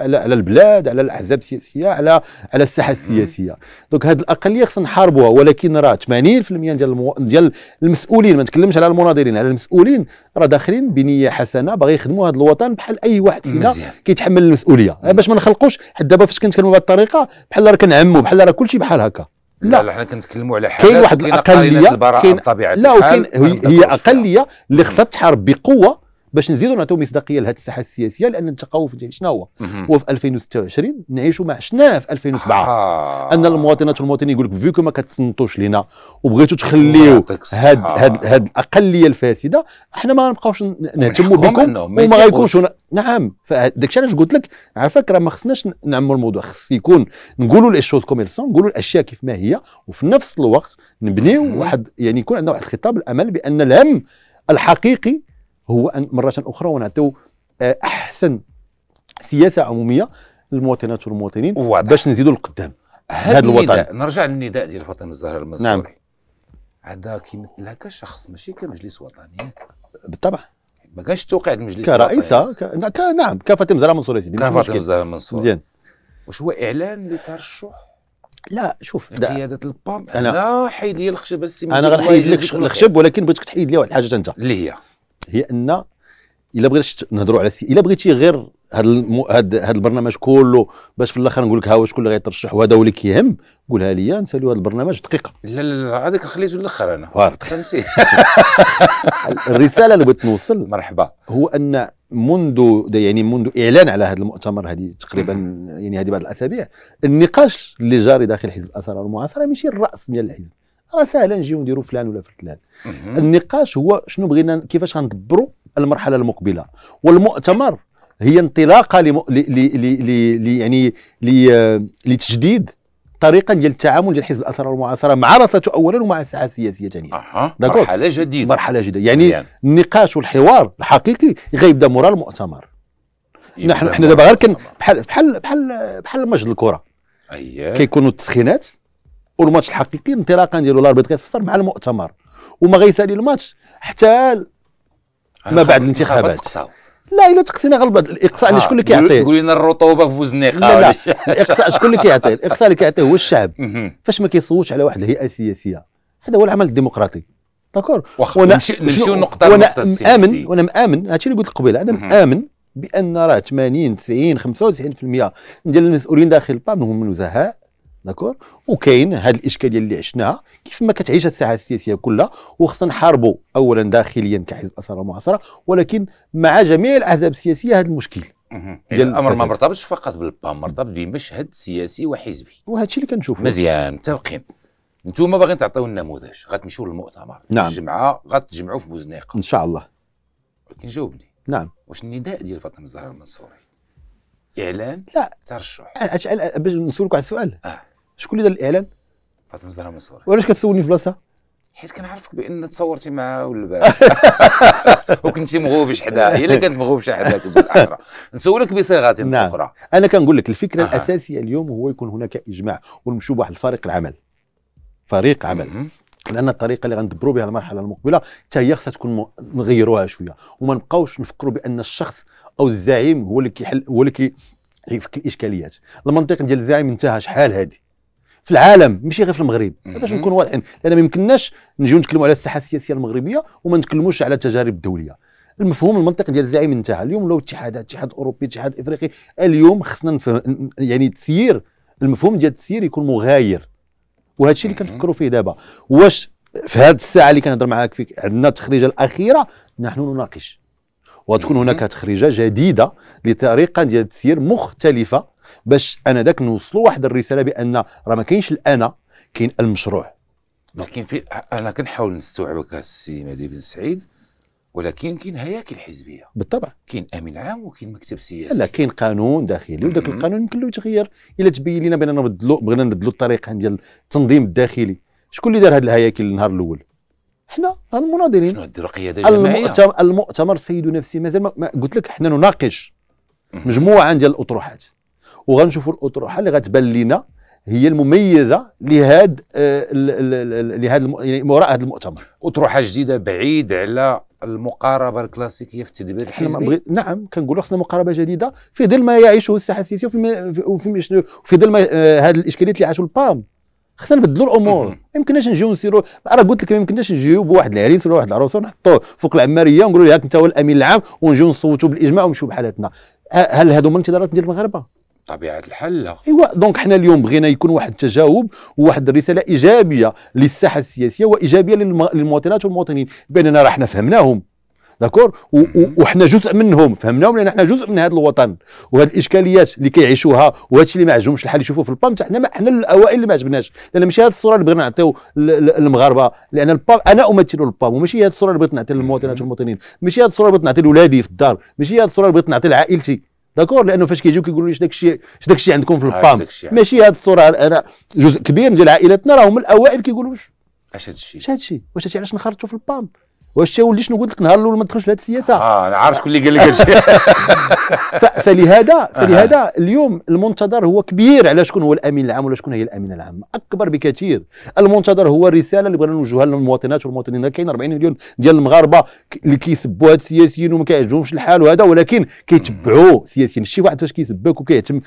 على على البلاد على الاحزاب السياسيه على على الساحه السياسيه دونك هذه الاقليه خصنا نحاربوها ولكن راه 80% ديال المو... ديال المسؤولين ما نتكلمش على المناضلين على المسؤولين راه داخلين بنيه حسنه باغي يخدموا هذا الوطن بحال اي واحد فينا كيتحمل المسؤوليه باش ما نخلقوش حتى دابا فاش كنتكلموا بهذه الطريقه بحال راه كنعموا بحال راه كلشي بحال هكا لا لا حنا كنتكلموا على حاجه كاين واحد الاقليه كاين لا وكاين هي, هي اقليه اللي خصها تحارب بقوه باش نزيدوا نعطيو مصداقيه لهذه الساحه السياسيه لان التخوف ديال شنو هو؟ هو في 2026 نعيشوا ما عشناه في 2007 آه. ان المواطنات والمواطنين يقول لك فيكو ما كتصنتوش لينا وبغيتوا تخليو هاد هاد الاقليه الفاسده احنا ما نبقاوش نهتموا بكم وما غيكونش نعم فداك الشيء علاش قلت لك على فكره ما خصناش نعموا الموضوع خص يكون نقولوا لي شوز كوم نقولوا الاشياء كيف ما هي وفي نفس الوقت نبنيو واحد يعني يكون عندنا واحد الخطاب الامل بان الهم الحقيقي هو أن مرة أخرى ونعطيو آه، أحسن سياسة عمومية للمواطنات والمواطنين واضح. باش نزيدوا لقدام هذا الوطن نرجع للنداء ديال فاطمة الزهراء المنصوري نعم هذا كيمثلها كشخص ماشي كمجلس وطني ياك بالطبع ما كانش توقيع المجلس كرئيسة ك... ك... نعم كفاطمة الزهراء المنصوري سيدي كفاطمة الزهراء المنصوري مزيان واش هو اعلان لترشح لا شوف قيادة البام انا, أنا حيد لي الخشب السيمي انا غنحيد لك الخشب ولكن بغيتك تحيد لي واحد الحاجة انت اللي هي هي ان الا بغيتش نهضروا على الا بغيتي غير هذا المو... هاد هاد البرنامج كله باش في الاخر نقول لك ها شكون اللي غيترشح وهذا هو اللي كيهم قولها لي نساليو هذا البرنامج دقيقه لا لا لا هذاك خليته للاخر انا فهمتي (laughs) الرساله اللي بغيت نوصل مرحبا هو ان منذ يعني منذ اعلان على هذا المؤتمر هذه تقريبا يعني هذه بعد الاسابيع النقاش اللي جاري داخل حزب الاثار المعاصره ماشي الراس ديال الحزب راه ساهله نجيو نديرو فلان ولا فلان النقاش هو شنو بغينا كيفاش غندبروا المرحله المقبله والمؤتمر هي انطلاقه ل يعني لتجديد طريقه ديال التعامل ديال حزب الاثار المعاصره مع رصته اولا ومع الساحه السياسيه ثانيا أه. مرحله جديده مرحله جديده يعني يعني النقاش والحوار الحقيقي غيبدا مورا المؤتمر نحن حنا دابا غير بحال بحال بحال بحال مجد الكره اييه كيكونوا التسخينات والماتش الحقيقي انطلاقا ديالو الاربيط كيصفر مع المؤتمر وما غيسالي الماتش حتى ما بعد الانتخابات لا الا تقسينا غلبط الاقصاء اللي آه، شكون اللي كيعطيه قول لنا الرطوبه في وزنيقه لا لا الاقصاء (laughs) شكون اللي كيعطيه الاقصاء اللي كيعطيه هو الشعب فاش ما كيصوتش على واحد الهيئه سياسيه هذا هو العمل الديمقراطي داكور وانا نمشيو نقطه وانا مامن وانا مامن هادشي اللي قلت قبيله انا مامن بان راه 80 90 95% ديال المسؤولين داخل الباب هم من وزهاء داكور وكاين هذه الاشكاليه اللي عشناها كيف ما كتعيش الساحه السياسيه كلها وخصنا نحاربوا اولا داخليا كحزب اثار المعاصره ولكن مع جميع الاحزاب السياسيه هذا المشكل يعني الامر ما مرتبطش فقط بالبام مرتبط بمشهد سياسي وحزبي وهذا الشيء اللي كنشوفه مزيان متفقين انتم باغيين تعطيو النموذج غتمشيو للمؤتمر نعم الجمعه غتجمعوا في بوزنيقه ان شاء الله ولكن جاوبني نعم واش النداء ديال فاطمه الزهراء المنصوري اعلان لا ترشح باش نسولك واحد السؤال آه. شكون اللي دار الاعلان فاطمه الزهراء منصور وعلاش كتسولني في بلاصتها حيت كنعرفك بان تصورتي معها ولا (laughs) وكنتي مغوبش حداها هي اللي كانت مغوبشه حداك بالاحرى نسولك بصيغه نعم. اخرى انا كنقول لك الفكره أه. الاساسيه اليوم هو يكون هناك اجماع ونمشوا بواحد الفريق العمل فريق عمل لان الطريقه اللي غندبروا بها المرحله المقبله حتى هي خصها تكون نغيروها شويه وما نبقاوش نفكروا بان الشخص او الزعيم هو اللي كيحل هو اللي كيفك الاشكاليات المنطق ديال الزعيم انتهى شحال هذه في العالم ماشي غير في المغرب باش نكون واضحين لان ما يمكنناش نجيو نتكلموا على الساحه السياسيه المغربيه وما نتكلموش على التجارب الدوليه المفهوم المنطق ديال الزعيم انتهى اليوم لو اتحادات اتحاد اوروبي اتحاد افريقي اليوم خصنا يعني تسيير المفهوم ديال التسيير يكون مغاير وهذا الشيء اللي كنفكروا فيه دابا واش في هذه الساعه اللي كنهضر معاك فيك عندنا التخريجه الاخيره نحن نناقش وتكون هناك تخريجه جديده لطريقه ديال التسيير مختلفه باش انا داك نوصلوا واحد الرساله بان راه ما كاينش الانا كاين المشروع ولكن في انا كنحاول نستوعبك السي مهدي بن سعيد ولكن كاين هياكل حزبيه بالطبع كاين امين عام وكاين مكتب سياسي لا كاين قانون داخلي وذاك القانون يمكن له يتغير الا تبين لنا باننا نبدلو بغينا نبدلو الطريقه ديال التنظيم الداخلي شكون اللي دار هذه الهياكل النهار الاول حنا المناضلين شنو القياده الجماعيه المؤتمر سيد نفسي مازال ما قلت لك حنا نناقش مجموعه ديال الاطروحات وغنشوفوا الاطروحه اللي غتبان لنا هي المميزه لهاد آه، يعني وراء هذا المؤتمر اطروحه جديده بعيد على المقاربه الكلاسيكيه في التدبير الحزبي نعم كنقولوا خصنا مقاربه جديده في ظل ما يعيشه الساحه السياسيه وفي في ظل ما هذه آه، الاشكاليات اللي عاشوا البام خصنا نبدلوا الامور ما يمكنناش نجيو نسيروا راه قلت لك ما يمكنناش نجيو بواحد العريس ولا واحد العروسه ونحطوه فوق العماريه ونقولوا له ياك انت هو الامين العام ونجيو نصوتوا بالاجماع ونمشيو بحالاتنا هل هادو هما الانتظارات ديال المغاربه طبيعه الحل ايوا دونك حنا اليوم بغينا يكون واحد التجاوب وواحد الرساله ايجابيه للساحه السياسيه وايجابيه للمواطنات والمواطنين باننا راه حنا فهمناهم داكور وحنا جزء منهم فهمناهم لان حنا جزء من هذا الوطن وهاد الاشكاليات اللي كيعيشوها وهذا الشيء اللي ما عجبهمش الحال يشوفوه في البام حنا حنا الاوائل اللي ما عجبناش لان ماشي هذه الصوره اللي بغينا نعطيو للمغاربه لان البام انا امثل البام وماشي هذه الصوره اللي بغيت نعطي للمواطنات والمواطنين ماشي هذه الصوره اللي بغيت نعطي لولادي في الدار ماشي هذه الصوره اللي بغيت نعطي لعائلتي داكور لانه فاش كيجيو كيقولوا لي اش داك الشيء اش داك الشيء عندكم في البام ماشي هذه الصوره انا جزء كبير من ديال عائلتنا راهم الاوائل كيقولوا اش هذا الشيء اش هذا الشيء واش هادشي علاش نخرجتوا في البام واش والشاول شنو قلت لك نهار الاول ما تدخلش لهذه السياسه اه انا عارف شكون اللي قال لك هادشي (laughs) فلهذا فلهذا اليوم المنتظر هو كبير على شكون هو الامين العام ولا شكون هي الامينه العامه اكبر بكثير المنتظر هو الرساله اللي بغينا نوجهها للمواطنات والمواطنين كاين 40 مليون ديال المغاربه اللي كيسبوا هاد السياسيين وما كيعجبهمش الحال وهذا ولكن كيتبعوا سياسيين شي واحد فاش كيسبك وكيهتم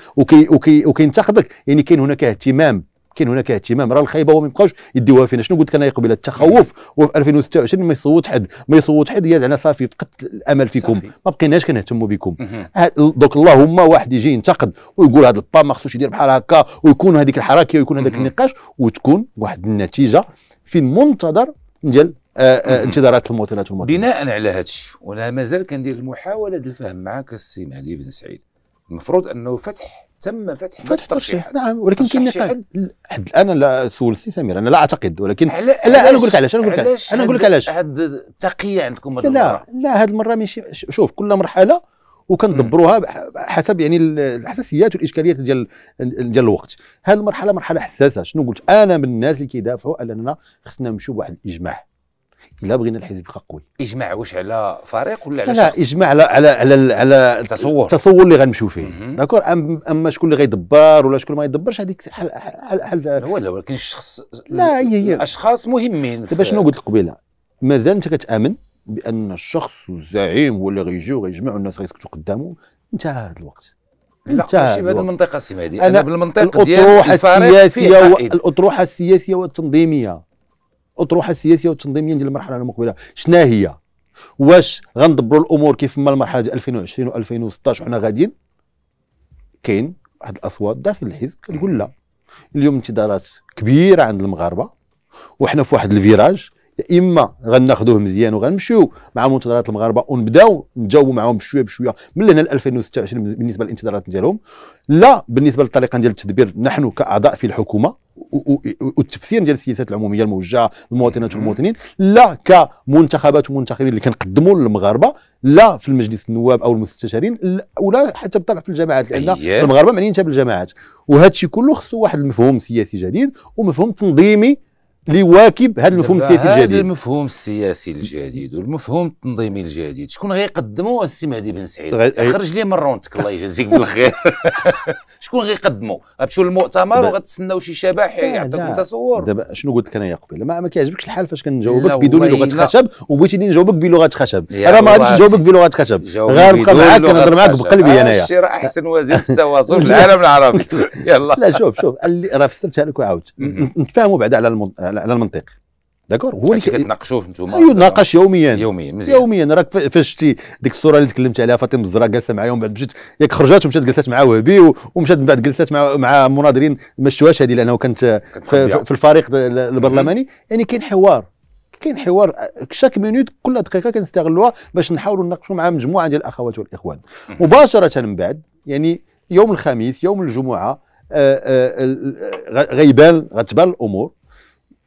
وكينتقدك يعني كاين هناك اهتمام كاين هناك اهتمام راه الخايبه هو ما يبقاوش يديوها فينا شنو قلت لك انا قبيله التخوف وفي 2026 ما يصوت حد ما يصوت حد يا زعما صافي فقدت الامل فيكم صافي. ما بقيناش كنهتموا بكم دوك اللهم واحد يجي ينتقد ويقول هذا البا ما خصوش يدير بحال هكا ويكون هذيك الحركه ويكون هذاك النقاش وتكون واحد النتيجه في المنتظر ديال آه، آه، انتظارات المواطنات والمواطنين بناء على هذا الشيء وانا مازال كندير المحاوله ديال الفهم معك السي مهدي بن سعيد المفروض انه فتح تم فتح فتح ترشيح نعم ولكن كاين حد الان لا سي سمير انا لا اعتقد ولكن عل... لا انا نقول لك علاش انا نقول لك انا نقول لك علاش هاد التقيه عندكم هاد لا المرة. لا هاد المره ماشي شوف كل مرحله وكندبروها حسب يعني الحساسيات والاشكاليات ديال ديال الوقت هذه المرحله مرحله حساسه شنو قلت انا من الناس اللي كيدافعوا اننا خصنا نمشيو بواحد الاجماع الا بغينا الحزب يبقى قوي اجماع واش على فريق ولا على لا شخص؟ اجماع على على على, على التصور التصور اللي غنمشيو فيه داكور اما شكون اللي غيدبر ولا شكون ما يدبرش هذيك حل حل حل هو لا ولكن الشخص لا هي هي اشخاص مهمين دابا شنو قلت لك قبيله مازال انت كتامن بان الشخص والزعيم هو اللي غيجي وغيجمع والناس غيسكتوا قدامه انتهى هذا الوقت لا ماشي بهذه المنطقه سي مهدي انا, بالمنطق ديال الفريق السياسيه الأطروحة السياسيه والتنظيميه الاطروحه السياسيه والتنظيميه ديال المرحله المقبله شنا هي واش غندبروا الامور كيف ما المرحله ديال 2020 و2016 وحنا غاديين كاين واحد الاصوات داخل الحزب كتقول لا اليوم انتظارات كبيره عند المغاربه وحنا في واحد الفيراج يا اما غناخذوه مزيان وغنمشيو مع منتظرات المغاربه ونبداو نجاوبوا معاهم بشويه بشويه من لهنا ل 2026 بالنسبه للانتظارات ديالهم لا بالنسبه للطريقه ديال التدبير نحن كاعضاء في الحكومه والتفسير ديال السياسات العموميه الموجهه للمواطنات والمواطنين لا كمنتخبات ومنتخبين اللي كنقدموا للمغاربه لا في المجلس النواب او المستشارين ولا حتى بالطبع في الجماعات لان المغاربه معنيين حتى بالجماعات وهذا الشيء كله خصو واحد المفهوم سياسي جديد ومفهوم تنظيمي ليواكب هذا المفهوم السياسي الجديد هذا المفهوم السياسي الجديد والمفهوم التنظيمي الجديد شكون غيقدمه السي مهدي بن سعيد خرج لي من رونتك الله يجازيك بالخير (laughs) شكون غيقدمه غتمشيو للمؤتمر وغتسناو شي شبح يعطيكم تصور دابا شنو قلت لك انا يا قبيله ما, ما كيعجبكش الحال فاش كنجاوبك بدون لغه خشب وبغيتيني نجاوبك بلغه خشب انا ما غاديش نجاوبك بلغه خشب غنبقى معاك كنهضر معاك بقلبي آه، انايا راه احسن (laughs) وزير التواصل في العالم العربي (laughs) يلا لا شوف شوف راه فسرتها لك وعاود نتفاهموا بعدا على على المنطق داكور هو اللي كتناقشوه انتم يناقش يوميا يوميا مزيان يوميا راك فاش شتي ديك الصوره اللي تكلمت عليها فاطمه الزرا جالسه معايا ومن بعد مشيت ياك خرجات ومشات جلسات مع وهبي ومشات من بعد جلسات مع مع مناضلين ما شتوهاش هذه لانه كانت في, في الفريق البرلماني يعني كاين حوار كاين حوار شاك مينوت كل دقيقه كنستغلوها باش نحاولوا نناقشوا مع مجموعه ديال الاخوات والاخوان مباشره من بعد يعني يوم الخميس يوم الجمعه آه، آه، آه، غيبان غتبان الامور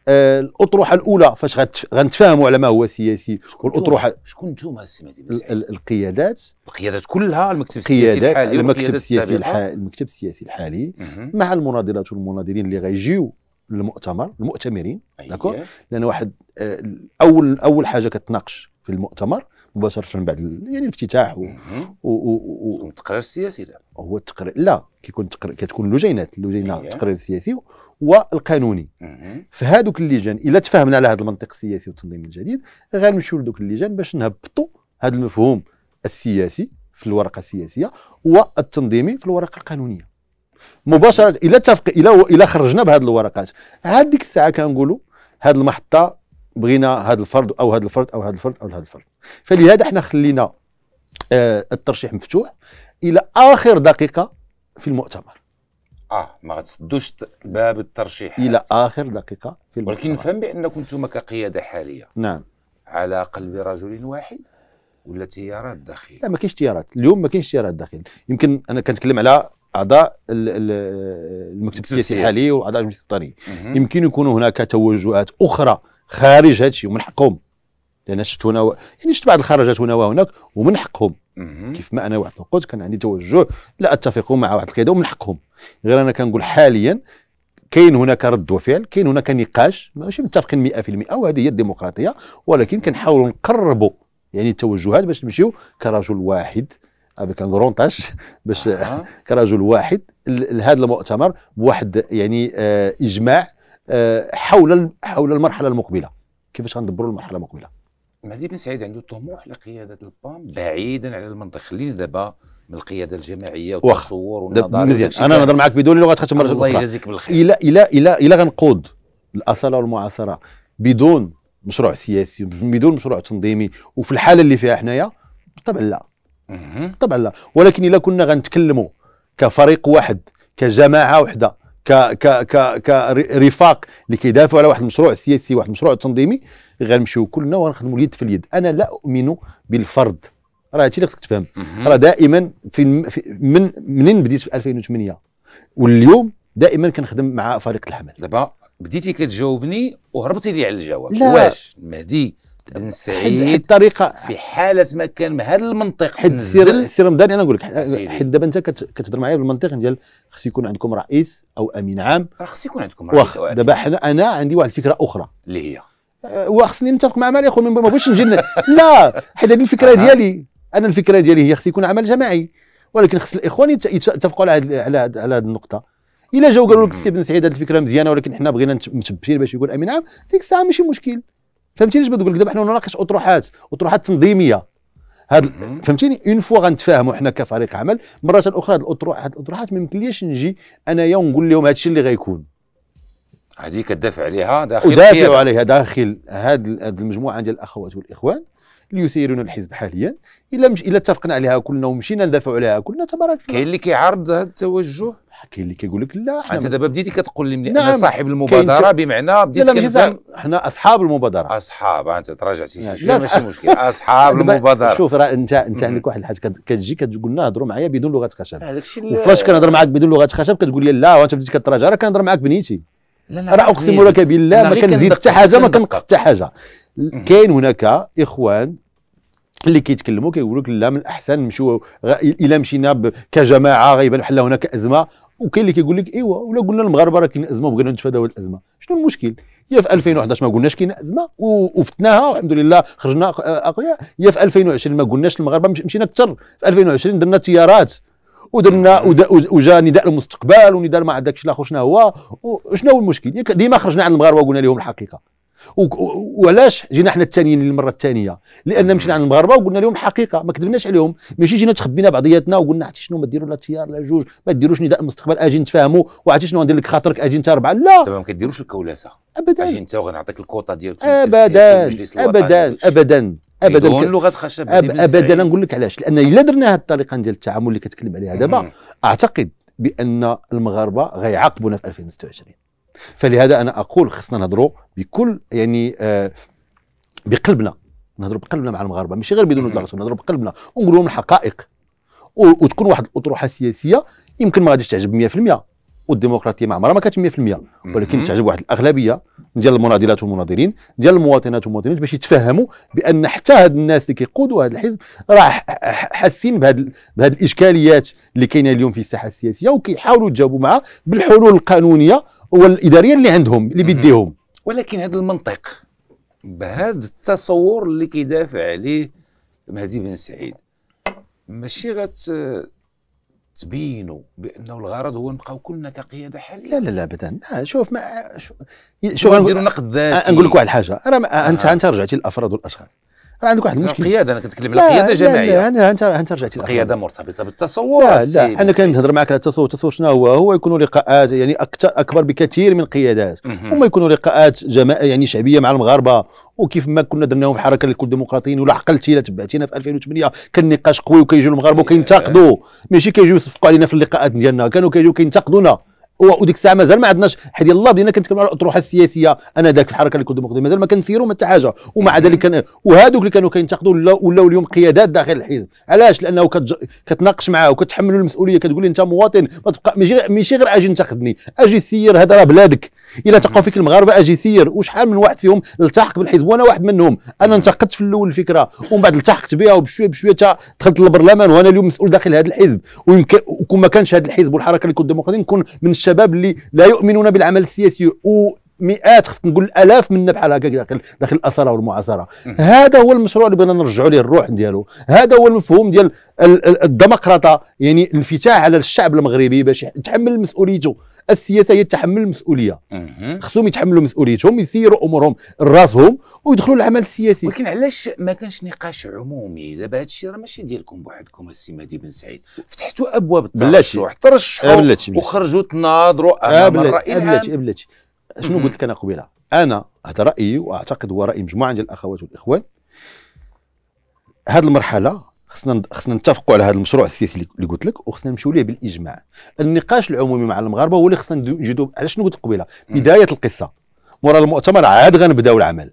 الاطروحه الاولى فاش غنتفاهموا على ما هو سياسي والاطروحه شكون نتوما السي القيادات القيادات كلها المكتب السياسي الحالي المكتب السياسي الحالي المكتب السياسي الحالي مع المناضلات والمناضلين اللي غيجيو للمؤتمر المؤتمرين داكور لان واحد آه، اول اول حاجه كتناقش في المؤتمر مباشره بعد يعني الافتتاح و, و, و, و التقرير السياسي ده. هو التقرير لا كيكون تقرير كتكون اللجينات اللجينه أيوة. التقرير السياسي والقانوني فهادوك اللجان الا تفاهمنا على هذا المنطق السياسي والتنظيم الجديد غنمشيو لذوك اللجان باش نهبطوا هذا المفهوم السياسي في الورقه السياسيه والتنظيمي في الورقه القانونيه مباشره الا اتفق الى الى خرجنا بهذه الورقات عاد ديك الساعه كنقولوا هذه المحطه بغينا هذا الفرد او هذا الفرد او هذا الفرد او هذا الفرد فلهذا احنا خلينا آه الترشيح مفتوح الى اخر دقيقه في المؤتمر اه ما غتسدوش باب الترشيح الى اخر دقيقه في المؤتمر ولكن نفهم بانكم انتم كقياده حاليه نعم على قلب رجل واحد ولا تيارات داخل لا ما كاينش تيارات اليوم ما كاينش تيارات داخل يمكن انا كنتكلم على اعضاء المكتب السياسي الحالي واعضاء المجلس الوطني يمكن يكون هناك توجهات اخرى خارج هادشي ومن حقهم لان شفت هنا و... يعني شفت بعض الخرجات هنا وهناك ومن حقهم كيف ما انا واحد قلت كان عندي توجه لا اتفق مع واحد القياده ومن حقهم غير انا كنقول حاليا كاين هناك رد وفعل كاين هناك نقاش ماشي متفقين 100% وهذه هي الديمقراطيه ولكن كنحاولوا نقربوا يعني التوجهات باش نمشيو كرجل واحد افيك ان كرون تاش باش (laughs) كرجل واحد لهذا المؤتمر بواحد يعني آه اجماع آه، حول حول المرحله المقبله كيفاش غندبروا المرحله المقبله مهدي بن سعيد عنده طموح لقياده البام بعيدا على المنطق خلينا دابا من القياده الجماعيه والتصور والنظر مزيان انا نهضر معك بدون لغه ختم مره الله يجازيك بالخير الى الى الى الى غنقود الاصاله والمعاصره بدون مشروع سياسي بدون مشروع تنظيمي وفي الحاله اللي فيها حنايا طبعا لا طبعا لا ولكن الا كنا غنتكلموا كفريق واحد كجماعه وحده ك ك ك كرفاق لكي يدافعوا على واحد المشروع سياسي واحد المشروع تنظيمي غنمشيو كلنا ونخدموا اليد في اليد انا لا اؤمن بالفرد راه هادشي اللي خصك تفهم راه دائما في, في من منين بديت في 2008 واليوم دائما كنخدم مع فريق الحمل دابا بديتي كتجاوبني وهربتي لي على الجواب واش مهدي بن سعيد الطريقة في حاله ما كان من هذا المنطق حد سير سير رمضان انا نقول لك حد دابا انت كتهضر معايا بالمنطق ديال خص يكون عندكم رئيس او امين عام راه خص يكون عندكم رئيس او دابا حنا انا عندي واحد الفكره اخرى اللي هي أه، وخصني نتفق مع مالي اخويا ما بغيتش نجي (laughs) لا حيت هذه الفكره ديالي انا الفكره ديالي هي خص يكون عمل جماعي ولكن خص الاخوان يتفقوا على على على هذه النقطه الا جاو قالوا لك السي بن سعيد هذه الفكره مزيانه ولكن حنا بغينا متبشين باش يقول امين عام ديك الساعه ماشي مشكل فهمتيني اش بتقول لك دابا حنا نناقش اطروحات اطروحات تنظيميه هاد فهمتيني اون فوا غنتفاهموا حنا كفريق عمل مرات اخرى هاد الاطروحات الاطروحات ما يمكنليش نجي انايا ونقول لهم هادشي اللي غيكون هذه كدافع عليها داخل ودافع عليها داخل هاد المجموعه ديال الاخوات والاخوان اللي يثيرون الحزب حاليا الا مش الا اتفقنا عليها كلنا ومشينا ندافعوا عليها كلنا تبارك الله كاين اللي كيعارض هذا التوجه كاين اللي كيقول لك لا انت دابا بديتي كتقول لي نعم انا صاحب المبادره بمعنى بديت كنفهم حنا اصحاب المبادره اصحاب انت تراجعتي يعني ماشي مشكل اصحاب المبادره شوف راه انت انت عندك واحد الحاجه كتجي كتقول لنا هضروا معايا بدون لغه خشب وفاش كنهضر معاك بدون لغه خشب كتقول لي لا وانت بديت كتراجع راه كنهضر معاك بنيتي راه اقسم لك بالله ما كنزيد حتى حاجه ما كنقص حتى حاجه كاين هناك اخوان اللي كيتكلموا كيقولوا لك لا من الاحسن نمشيو الا مشينا كجماعه غيبان بحال هناك ازمه وكاين اللي كيقول لك ايوا ولا قلنا المغاربه راه كاين ازمه وبغينا نتفاداو الازمه شنو المشكل يا في 2011 ما قلناش كاين ازمه وفتناها والحمد لله خرجنا اقوياء يا في 2020 ما قلناش المغاربه مشينا اكثر في 2020 درنا تيارات ودرنا وجا نداء المستقبل ونداء ما عندكش الاخر شنو هو وشنو هو المشكل ديما خرجنا عن المغاربه وقلنا لهم الحقيقه وعلاش جينا حنا الثانيين للمره الثانيه لان مشينا عند المغاربه وقلنا لهم الحقيقه ما كذبناش عليهم ماشي جينا تخبينا بعضياتنا وقلنا عرفتي شنو ما ديروا لا تيار لا جوج ما ديروش نداء المستقبل اجي نتفاهموا وعرفتي شنو غندير لك خاطرك اجي انت اربعه لا دابا ما كديروش الكولاسه ابدا اجي انت وغنعطيك الكوطه ديالك ابدا ابدا ابدا ابدا لغه خشب أب ابدا نقول لك علاش لان الا درنا هذه الطريقه ديال التعامل اللي كتكلم عليها دابا اعتقد بان المغاربه غيعاقبونا في 2026 فلهذا انا اقول خصنا نهضروا بكل يعني آه بقلبنا نهضروا بقلبنا مع المغاربه ماشي غير بدون دلاغتهم نهضروا بقلبنا ونقول لهم الحقائق وتكون واحد الاطروحه سياسيه يمكن ما غاديش تعجب 100% والديمقراطيه ما عمرها ما كانت 100% ولكن تعجب واحد الاغلبيه ديال المناضلات والمناضلين ديال المواطنات والمواطنين باش يتفهموا بان حتى هاد الناس اللي كيقودوا هذا الحزب راه حاسين بهاد بهاد الاشكاليات اللي كاينه اليوم في الساحه السياسيه وكيحاولوا يتجاوبوا معها بالحلول القانونيه والاداريه اللي عندهم اللي بيديهم ولكن هذا المنطق بهذا التصور اللي كيدافع عليه مهدي بن سعيد ماشي غت تبينوا بانه الغرض هو نبقاو كلنا كقياده حاليا لا لا لا ابدا آه، شوف ما شوف نديروا نقد آه، ذاتي نقول لك واحد الحاجه انا آه. انت انت رجعتي للافراد والاشخاص راه عندك واحد المشكل القياده انا كنتكلم على القياده جماعيه لا انت انت رجعتي القياده مرتبطه بالتصور لا, لا. انا كنهضر معك على التصور التصور شنو هو هو يكونوا لقاءات يعني اكثر اكبر بكثير من القيادات هما يكونوا لقاءات جماعيه يعني شعبيه مع المغاربه وكيف ما كنا درناهم في الحركه للكل الديمقراطيين ولا عقلتي لا تبعتينا في 2008 كان نقاش قوي وكيجيو المغاربه وكينتقدوا ماشي كيجيو يصفقوا علينا في اللقاءات ديالنا كانوا كيجيو كينتقدونا وديك الساعه مازال ما عندناش حيت الله بدينا كنتكلموا على الاطروحه السياسيه انا ذاك في الحركه اللي كنت مقدم مازال ما كنسيروا ما حتى حاجه ومع ذلك كان وهذوك اللي كانوا كينتقدوا ولاو اليوم قيادات داخل الحزب علاش لانه كتج... كتناقش معاه وكتحملوا المسؤوليه كتقول انت مواطن ما تبقى ماشي غير اجي انتقدني اجي سير هذا راه بلادك الا تقوا فيك المغاربه اجي سير وشحال من واحد فيهم التحق بالحزب وانا واحد منهم انا انتقدت في الاول الفكره ومن بعد التحقت بها وبشويه بشويه دخلت للبرلمان وانا اليوم مسؤول داخل هذا الحزب ويمكن وكون ما كانش هذا الحزب والحركه اللي كنت مقدم نكون من الشباب اللي لا يؤمنون بالعمل السياسي مئات خفت نقول الاف منا بحال هكاك داخل داخل الاثاره والمعاصره هذا هو المشروع اللي بغينا نرجعوا ليه الروح ديالو هذا هو المفهوم ديال الديمقراطه يعني الانفتاح على الشعب المغربي باش يتحمل مسؤوليته السياسه هي تحمل المسؤوليه خصهم يتحملوا مسؤوليتهم يسيروا امورهم راسهم ويدخلوا العمل السياسي ولكن علاش ما كانش نقاش عمومي دابا هذا الشيء راه ماشي ديالكم بوحدكم السي مهدي بن سعيد فتحتوا ابواب الترشح آه، ترشحوا وخرجوا تناظروا امام آه، الراي العام آه، شنو قلت لك انا قبيله انا هذا رايي واعتقد هو راي مجموعه ديال الاخوات والاخوان هذه المرحله خصنا خصنا نتفقوا على هذا المشروع السياسي اللي قلت لك وخصنا نمشيو ليه بالاجماع النقاش العمومي مع المغاربه هو اللي خصنا نجدوا على شنو قلت قبيله بدايه القصه مورا المؤتمر عاد غنبداو العمل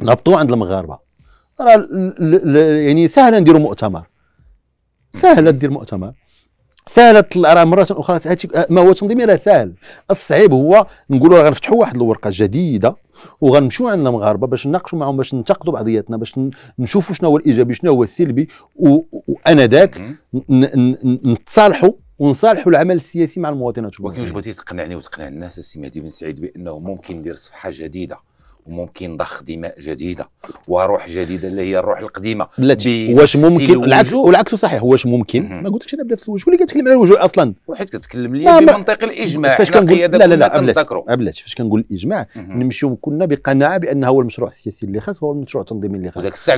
نهبطوا عند المغاربه راه يعني سهله نديروا مؤتمر سهله دير مؤتمر سالت راه مره اخرى ما هو تنظيمي راه سهل الصعيب هو نقولوا راه غنفتحوا واحد الورقه جديده وغنمشيو عند المغاربه باش نناقشوا معهم باش ننتقدوا بعضياتنا باش نشوفوا شنو هو الايجابي شنو هو السلبي وانذاك نتصالحوا ونصالحوا العمل السياسي مع المواطنات ولكن واش بغيتي تقنعني وتقنع الناس السي مهدي بن سعيد بانه ممكن ندير صفحه جديده وممكن ضخ دماء جديده وروح جديده اللي هي الروح القديمه بلاتي واش ممكن العكس والعكس صحيح واش ممكن ما قلتلكش انا بنفس الوجه اللي كتكلم على الوجوه اصلا وحيت كتكلم لي بمنطق الاجماع فاش كنقول لا لا لا بلاتي فاش كنقول الاجماع نمشيو كنا بقناعه بان هو المشروع السياسي اللي خاص هو المشروع التنظيمي اللي خاص وداك الساعه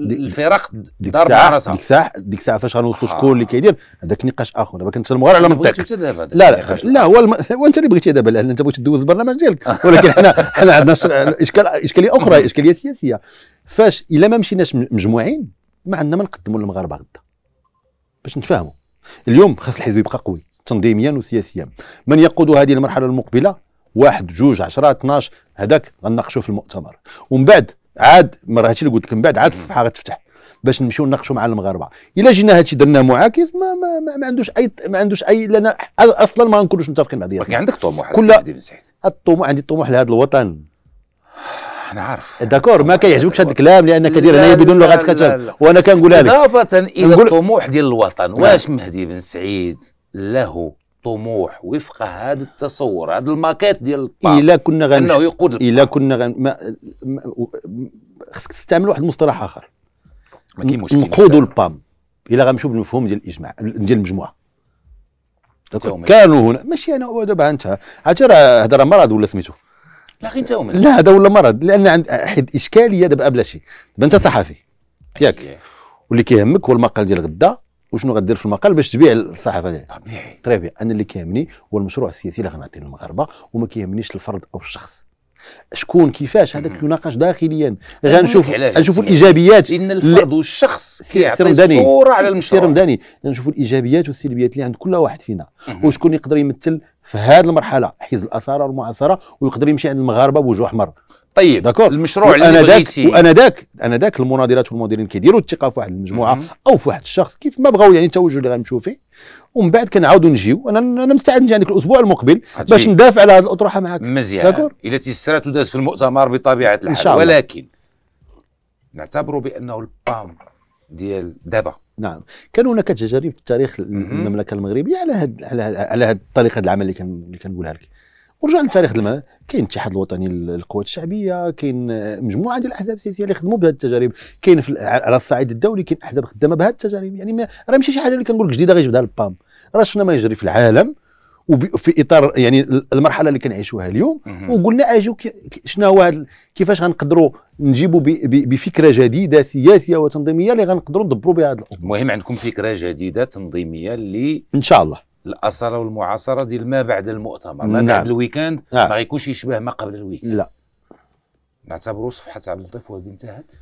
الفرق ضرب على راسها ديك الساعه ديك الساعه فاش غنوصلوا شكون اللي آه. كيدير هذاك نقاش اخر دابا كنتكلموا غير على منطق لا لا لا هو انت اللي بغيتي دابا انت بغيت دوز البرنامج ديالك آه. ولكن حنا حنا عندنا اشكال اشكاليه اخرى اشكاليه سياسيه فاش الا ما مشيناش مجموعين ما عندنا ما نقدموا للمغاربه غدا باش نتفاهموا اليوم خاص الحزب يبقى قوي تنظيميا وسياسيا من يقود هذه المرحله المقبله واحد جوج 10 12 هذاك غنناقشوا في المؤتمر ومن بعد عاد ما هادشي اللي قلت لك من بعد عاد الصفحه غتفتح باش نمشيو نناقشوا مع المغاربه الا جينا هادشي درناه معاكس ما, ما, ما, ما عندوش اي ما عندوش اي لان اصلا ما نكونوش متفقين مع بعضياتنا ولكن عندك طموح كل الطموح عندي الطموح لهذا الوطن انا عارف داكور ما كيعجبكش هذا الكلام لان كدير هنايا بدون لغه كتاب وانا كنقولها لك اضافه الى الطموح ديال الوطن نعم. واش مهدي بن سعيد له طموح وفق هذا التصور هذا الماكيت ديال الا كنا غن انه يقود الا كنا غن خصك تستعمل واحد المصطلح اخر ما كاين مشكل نقودوا البام الا غنمشيو بالمفهوم ديال الاجماع ديال المجموعه كانوا هنا ماشي انا دابا انت عرفتي راه هضره مرض ولا سميتو لا غير انت لا هذا ولا مرض لان عند حيت اشكاليه دابا بلا شيء دابا انت صحفي ياك واللي كيهمك هو المقال ديال غدا وشنو غدير في المقال باش تبيع الصحافه ديالك طبيعي طبيعي انا اللي كيهمني هو المشروع السياسي اللي غنعطيه للمغاربه وما كيهمنيش الفرد او الشخص شكون كيفاش هذاك يناقش داخليا إيه، غنشوف غنشوفوا الايجابيات ان الفرد والشخص كيعطي صوره على المشروع رمضاني غنشوفوا الايجابيات والسلبيات اللي عند كل واحد فينا وشكون يقدر يمثل في هذه المرحله حيز الاثاره والمعاصره ويقدر يمشي عند المغاربه بوجه احمر طيب داكور المشروع اللي بغيتي وانا داك انا داك المناضلات والمناضلين كيديروا الثقه في واحد المجموعه او في واحد الشخص كيف ما بغاو يعني التوجه اللي غنمشيو فيه ومن بعد كنعاودوا نجيو انا انا مستعد نجي عندك الاسبوع المقبل باش ندافع على هذه الاطروحه معك مزيان داكور الى تيسرات وداز في المؤتمر بطبيعه الحال إن شاء الله. ولكن نعتبروا بانه البام ديال دابا نعم كان هناك تجارب في تاريخ المملكه المغربيه على هاد على هاد على هاد الطريقه العمل اللي كنقولها لك ورجع للتاريخ الماء كاين الاتحاد الوطني للقوات الشعبيه كاين آه، مجموعه ديال الاحزاب السياسيه اللي خدموا بهذه التجارب كاين على الصعيد الدولي كاين احزاب خدامه بهذه التجارب يعني راه ماشي شي حاجه اللي كنقول لك جديده غيجبدها البام راه شفنا ما يجري في العالم وفي اطار يعني المرحله اللي كنعيشوها اليوم وقلنا اجو شنو هو كيفاش غنقدروا نجيبوا بفكره جديده سياسيه وتنظيميه اللي غنقدروا ندبروا بها هذا المهم عندكم فكره جديده تنظيميه اللي ان شاء الله الأصالة والمعاصره ديال ما بعد المؤتمر ما نعم. بعد الويكاند نعم. ما غيكونش يشبه ما قبل الويكاند لا نعتبروا صفحه عبد اللطيف وهذه انتهت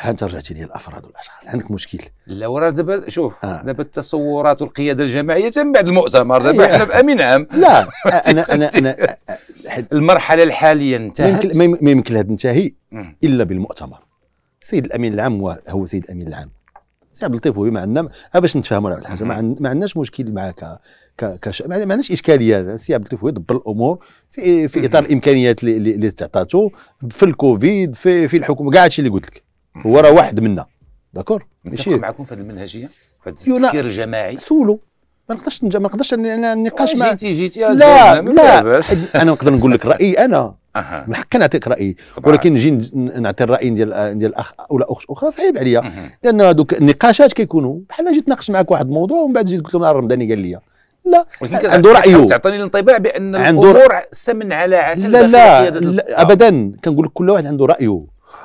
هذا رجعتي (sighs) لي الافراد والاشخاص عندك مشكل لا وراه دابا شوف آه. دابا التصورات والقياده الجماعيه تم بعد المؤتمر دابا إيه. حنا في امين عام (laughs) لا (laughs) انا انا انا (laughs) المرحله الحاليه انتهت ما يمكن ما يمكن هذا تنتهي الا بالمؤتمر السيد الامين العام هو السيد الامين العام سي عبد اللطيف هو ما عندنا أه باش نتفاهموا على الحاجه ما عندناش مشكل مع ك كش... ما عندناش اشكاليه سي عبد اللطيف هو يدبر الامور في في اطار الامكانيات اللي, اللي تعطاته في الكوفيد في في الحكومه كاع هادشي اللي قلت لك هو راه واحد منا داكور ماشي معكم في هذه المنهجيه في هذا التفكير الجماعي سولو ما نقدرش ما نقدرش النقاش آه، مع جيتي جيتي لا لا انا نقدر نقول لك رايي انا أه. من حقي نعطيك رايي ولكن نجي نعطي الراي ديال ديال الاخ ولا اخت اخرى صعيب عليا لان هذوك النقاشات كيكونوا بحال جيت ناقش معك واحد الموضوع ومن بعد جيت قلت له الرمضاني قال لي لا عنده رايه تعطيني الانطباع بان الامور سمن على عسل لا لا, لا ابدا كنقول لك كل واحد عنده رايه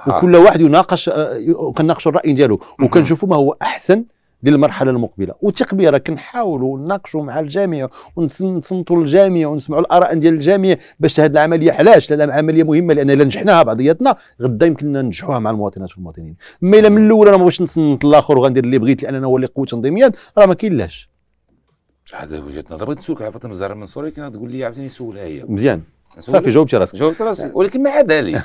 آه. وكل واحد يناقش آه، كنناقشوا الراي ديالو وكنشوفوا ما هو احسن للمرحله المقبله وثق راه كنحاولوا نناقشوا مع الجامعه ونصنتوا الجامعه ونسمعوا الاراء ديال الجامعه باش هذه العمليه علاش لأن العمليه مهمه لان الا نجحناها بعضياتنا غدا يمكننا ننجحوها مع المواطنات والمواطنين اما الا من الاول انا ما باش نصنت الاخر وغندير اللي بغيت لان انا هو اللي قوي تنظيميا راه ما كاين لاش هذا وجهه نظر بغيت نسولك على فاطمه الزهراء المنصوري كانت تقول لي عاوتاني سولها هي مزيان صافي جاوبتي راسك جاوبت راسي نعم. ولكن مع ذلك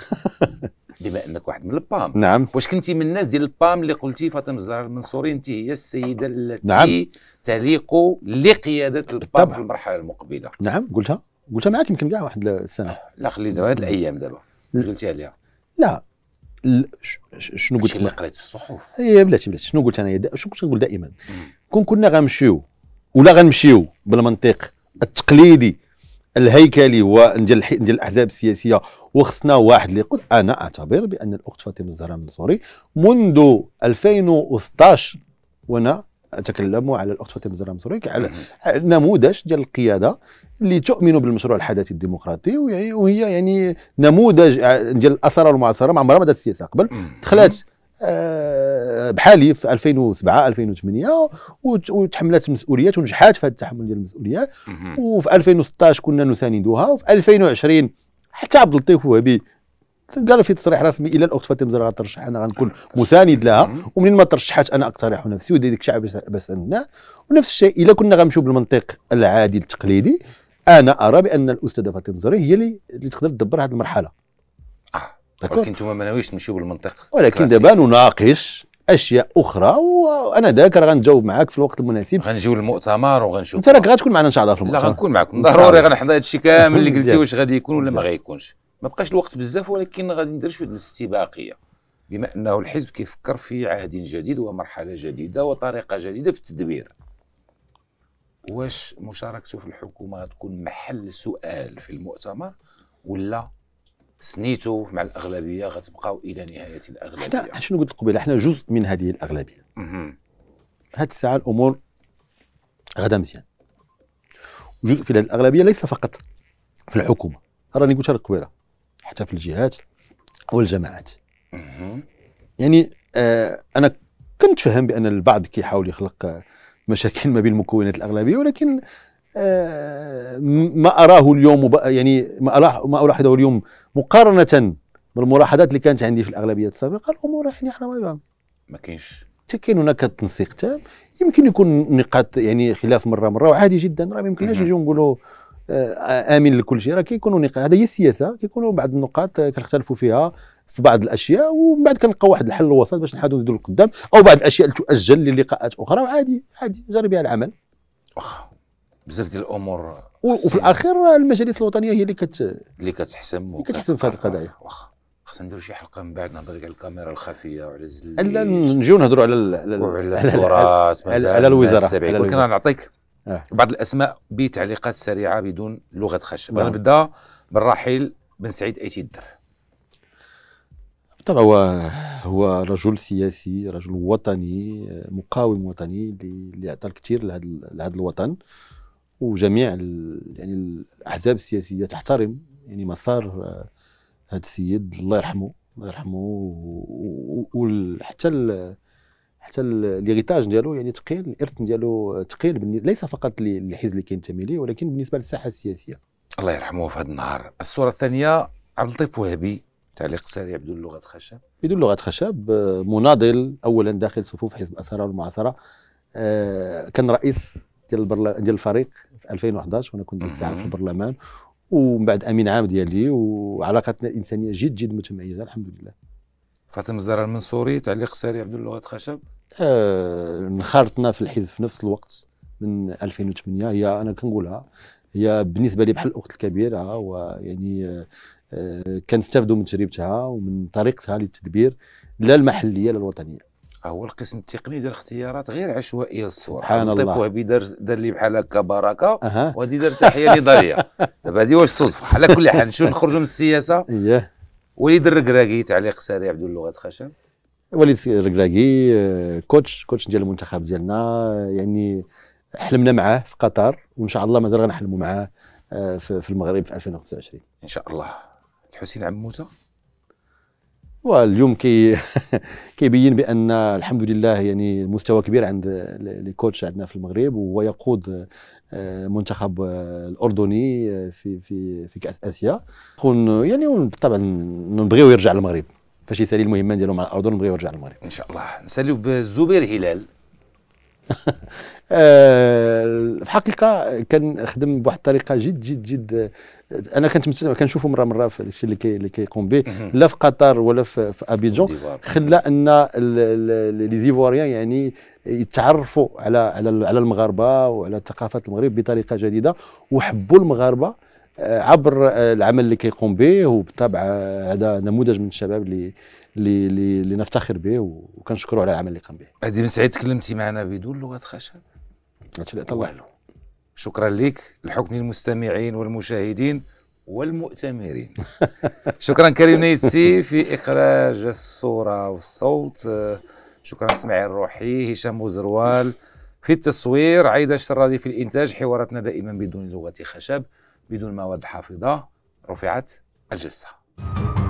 (laughs) بما انك واحد من البام نعم واش كنتي من الناس ديال البام اللي قلتي فاطمه الزهراء المنصوري انت هي السيده نعم. التي نعم. تليق لقياده البام بالطبع. في المرحله المقبله نعم قلتها قلتها معك يمكن كاع واحد السنه لا خليتها هذه الايام دابا قلتي عليها لا شنو قلت اللي قريت في الصحف اي بلاتي بلاتي شنو قلت انا شنو كنت نقول دائما كون كنا غنمشيو ولا غنمشيو بالمنطق التقليدي الهيكلي هو ديال ديال الاحزاب السياسيه وخصنا واحد اللي يقول انا اعتبر بان الاخت فاطمه الزهراء المنصوري منذ 2016 وانا اتكلم على الاخت فاطمه الزهراء المنصوري على نموذج ديال القياده اللي تؤمن بالمشروع الحداثي الديمقراطي وهي يعني نموذج ديال آه، الاثاره المعاصره ما عمرها ما درت السياسه قبل دخلت آه، بحالي في 2007 2008 وتحملت المسؤوليات ونجحات في هذا التحمل ديال المسؤوليات وفي 2016 كنا نساندها وفي 2020 حتى عبد اللطيف وهبي قال في تصريح رسمي الى الاخت فاطمه زهراء ترشح انا غنكون مساند لها ومنين ما ترشحات انا اقترح نفسي ودي ديك الشعب باش ونفس الشيء الا كنا غنمشيو بالمنطق العادي التقليدي انا ارى بان الاستاذه فاطمه زهراء هي اللي تقدر تدبر هذه المرحله ولكن انتم ما ناويش تمشيو بالمنطق ولكن دابا نناقش اشياء اخرى وانا ذاك راه غنجاوب معاك في الوقت المناسب غنجيو للمؤتمر وغنشوف انت راك غتكون معنا ان شاء الله في المؤتمر لا غنكون معكم ضروري غنحضر هذا الشيء كامل اللي قلتي (laughs) واش غادي يكون ولا ما غيكونش ما بقاش الوقت بزاف ولكن غادي ندير شويه الاستباقيه بما انه الحزب كيفكر في عهد جديد ومرحله جديده وطريقه جديده في التدبير واش مشاركته في الحكومه غتكون محل سؤال في المؤتمر ولا سنيتو مع الاغلبيه غتبقاو الى نهايه الاغلبيه حتى شنو قلت قبيله حنا جزء من هذه الاغلبيه هاد الساعه الامور غدا مزيان وجزء في هذه الاغلبيه ليس فقط في الحكومه راني قلتها لك قبيله حتى في الجهات والجماعات يعني آه انا كنت فهم بان البعض كيحاول يخلق مشاكل ما بين مكونات الاغلبيه ولكن آه، ما أراه اليوم يعني ما أراه ما ألاحظه اليوم مقارنة بالملاحظات اللي كانت عندي في الأغلبية السابقة الأمور يعني احنا ما يفهم ما كاينش كاين هناك تنسيق تام يمكن يكون نقاط يعني خلاف مره مره وعادي جدا راه ما يمكنناش نجيو نقولوا آه، امن لكل شيء راه كيكونوا نقاط هذه هي السياسه كيكونوا بعض النقاط كنختلفوا فيها في بعض الاشياء ومن بعد كنلقاو واحد الحل الوسط باش نحاولوا نديروا لقدام او بعض الاشياء تؤجل للقاءات اخرى وعادي عادي جربها العمل واخا بزاف ديال الامور وفي الاخير المجالس الوطنيه هي اللي كت اللي كتحسم اللي كتحسم في هذه القضايا واخا خصنا نديرو شي حلقه من بعد نهضر لك على الكاميرا الخفيه وعلى الزليج لا نجيو نهضروا على على التراث على, على الوزاره ولكن نعطيك آه. بعض الاسماء بتعليقات سريعه بدون لغه خشب نعم. غنبدا بالرحيل بن سعيد ايتي الدر طبعا هو هو رجل سياسي رجل وطني آه، مقاوم وطني اللي عطى الكثير لهذا الوطن وجميع يعني الاحزاب السياسيه تحترم يعني مسار هذا آه، السيد الله يرحمه الله يرحمه وحتى حتى ليغيتاج ديالو يعني ثقيل الارث ديالو ثقيل ليس فقط للحزب اللي كينتمي ليه ولكن بالنسبه للساحه السياسيه الله يرحمه في هذا النهار الصوره الثانيه عبد اللطيف وهبي تعليق سريع بدون لغه خشب بدون لغه خشب آه، مناضل اولا داخل صفوف حزب الاثاره والمعاصره آه، كان رئيس ديال ديال الفريق 2011 وانا كنت ديك الساعه في البرلمان ومن بعد امين عام ديالي وعلاقتنا الانسانيه جد جد متميزه الحمد لله فاطمه الزهراء المنصوري تعليق سريع بدون لغه خشب آه انخرطنا في الحزب في نفس الوقت من 2008 هي انا كنقولها هي بالنسبه لي بحال الاخت الكبيره ويعني آه كنستافدوا من تجربتها ومن طريقتها للتدبير لا المحليه لا الوطنيه هو القسم التقني دار اختيارات غير عشوائيه الصور سبحان الله طيب بدار دار دار لي بحال هكا بركه أه. وهذه دار تحيه نضاليه (laughs) دابا هذه واش صدفه على كل حال شنو نخرجوا من السياسه اييه وليد الركراكي تعليق سريع بدون لغه خشن وليد الركراكي آه، كوتش كوتش ديال المنتخب ديالنا يعني حلمنا معاه في قطر وان شاء الله مازال غنحلموا معاه آه، في المغرب في 2025 ان شاء الله الحسين عموته واليوم كي (laughs) كيبين بان الحمد لله يعني المستوى كبير عند لي كوتش عندنا في المغرب وهو يقود آه، منتخب آه، الاردني آه، في في في كاس اسيا يعني طبعا نبغيو يرجع للمغرب فاش يسالي المهمه ديالو مع الاردن نبغيو يرجع للمغرب ان شاء الله نساليو بالزبير هلال (laughs) آه، في الحقيقه خدم بواحد الطريقه جد جد جد آه، انا كنت كنشوفه مره مره في الشيء اللي كي كيقوم به لا في قطر ولا في, في ابيجون خلى ان لي زيفواريان يعني يتعرفوا على على على المغاربه وعلى ثقافه المغرب بطريقه جديده وحبوا المغاربه آه، عبر العمل اللي كيقوم به وبالطبع هذا نموذج من الشباب اللي اللي اللي نفتخر به وكنشكروا على العمل اللي قام به. هذه من سعيد تكلمتي معنا بدون لغه خشب. طلع له شكرا لك الحكم للمستمعين والمشاهدين والمؤتمرين (laughs) شكرا كريم نيسي في اخراج الصوره والصوت شكرا اسماعيل الروحي هشام بوزروال في التصوير عايدة الشرادي في الانتاج حواراتنا دائما بدون لغه خشب بدون مواد حافظه رفعت الجلسه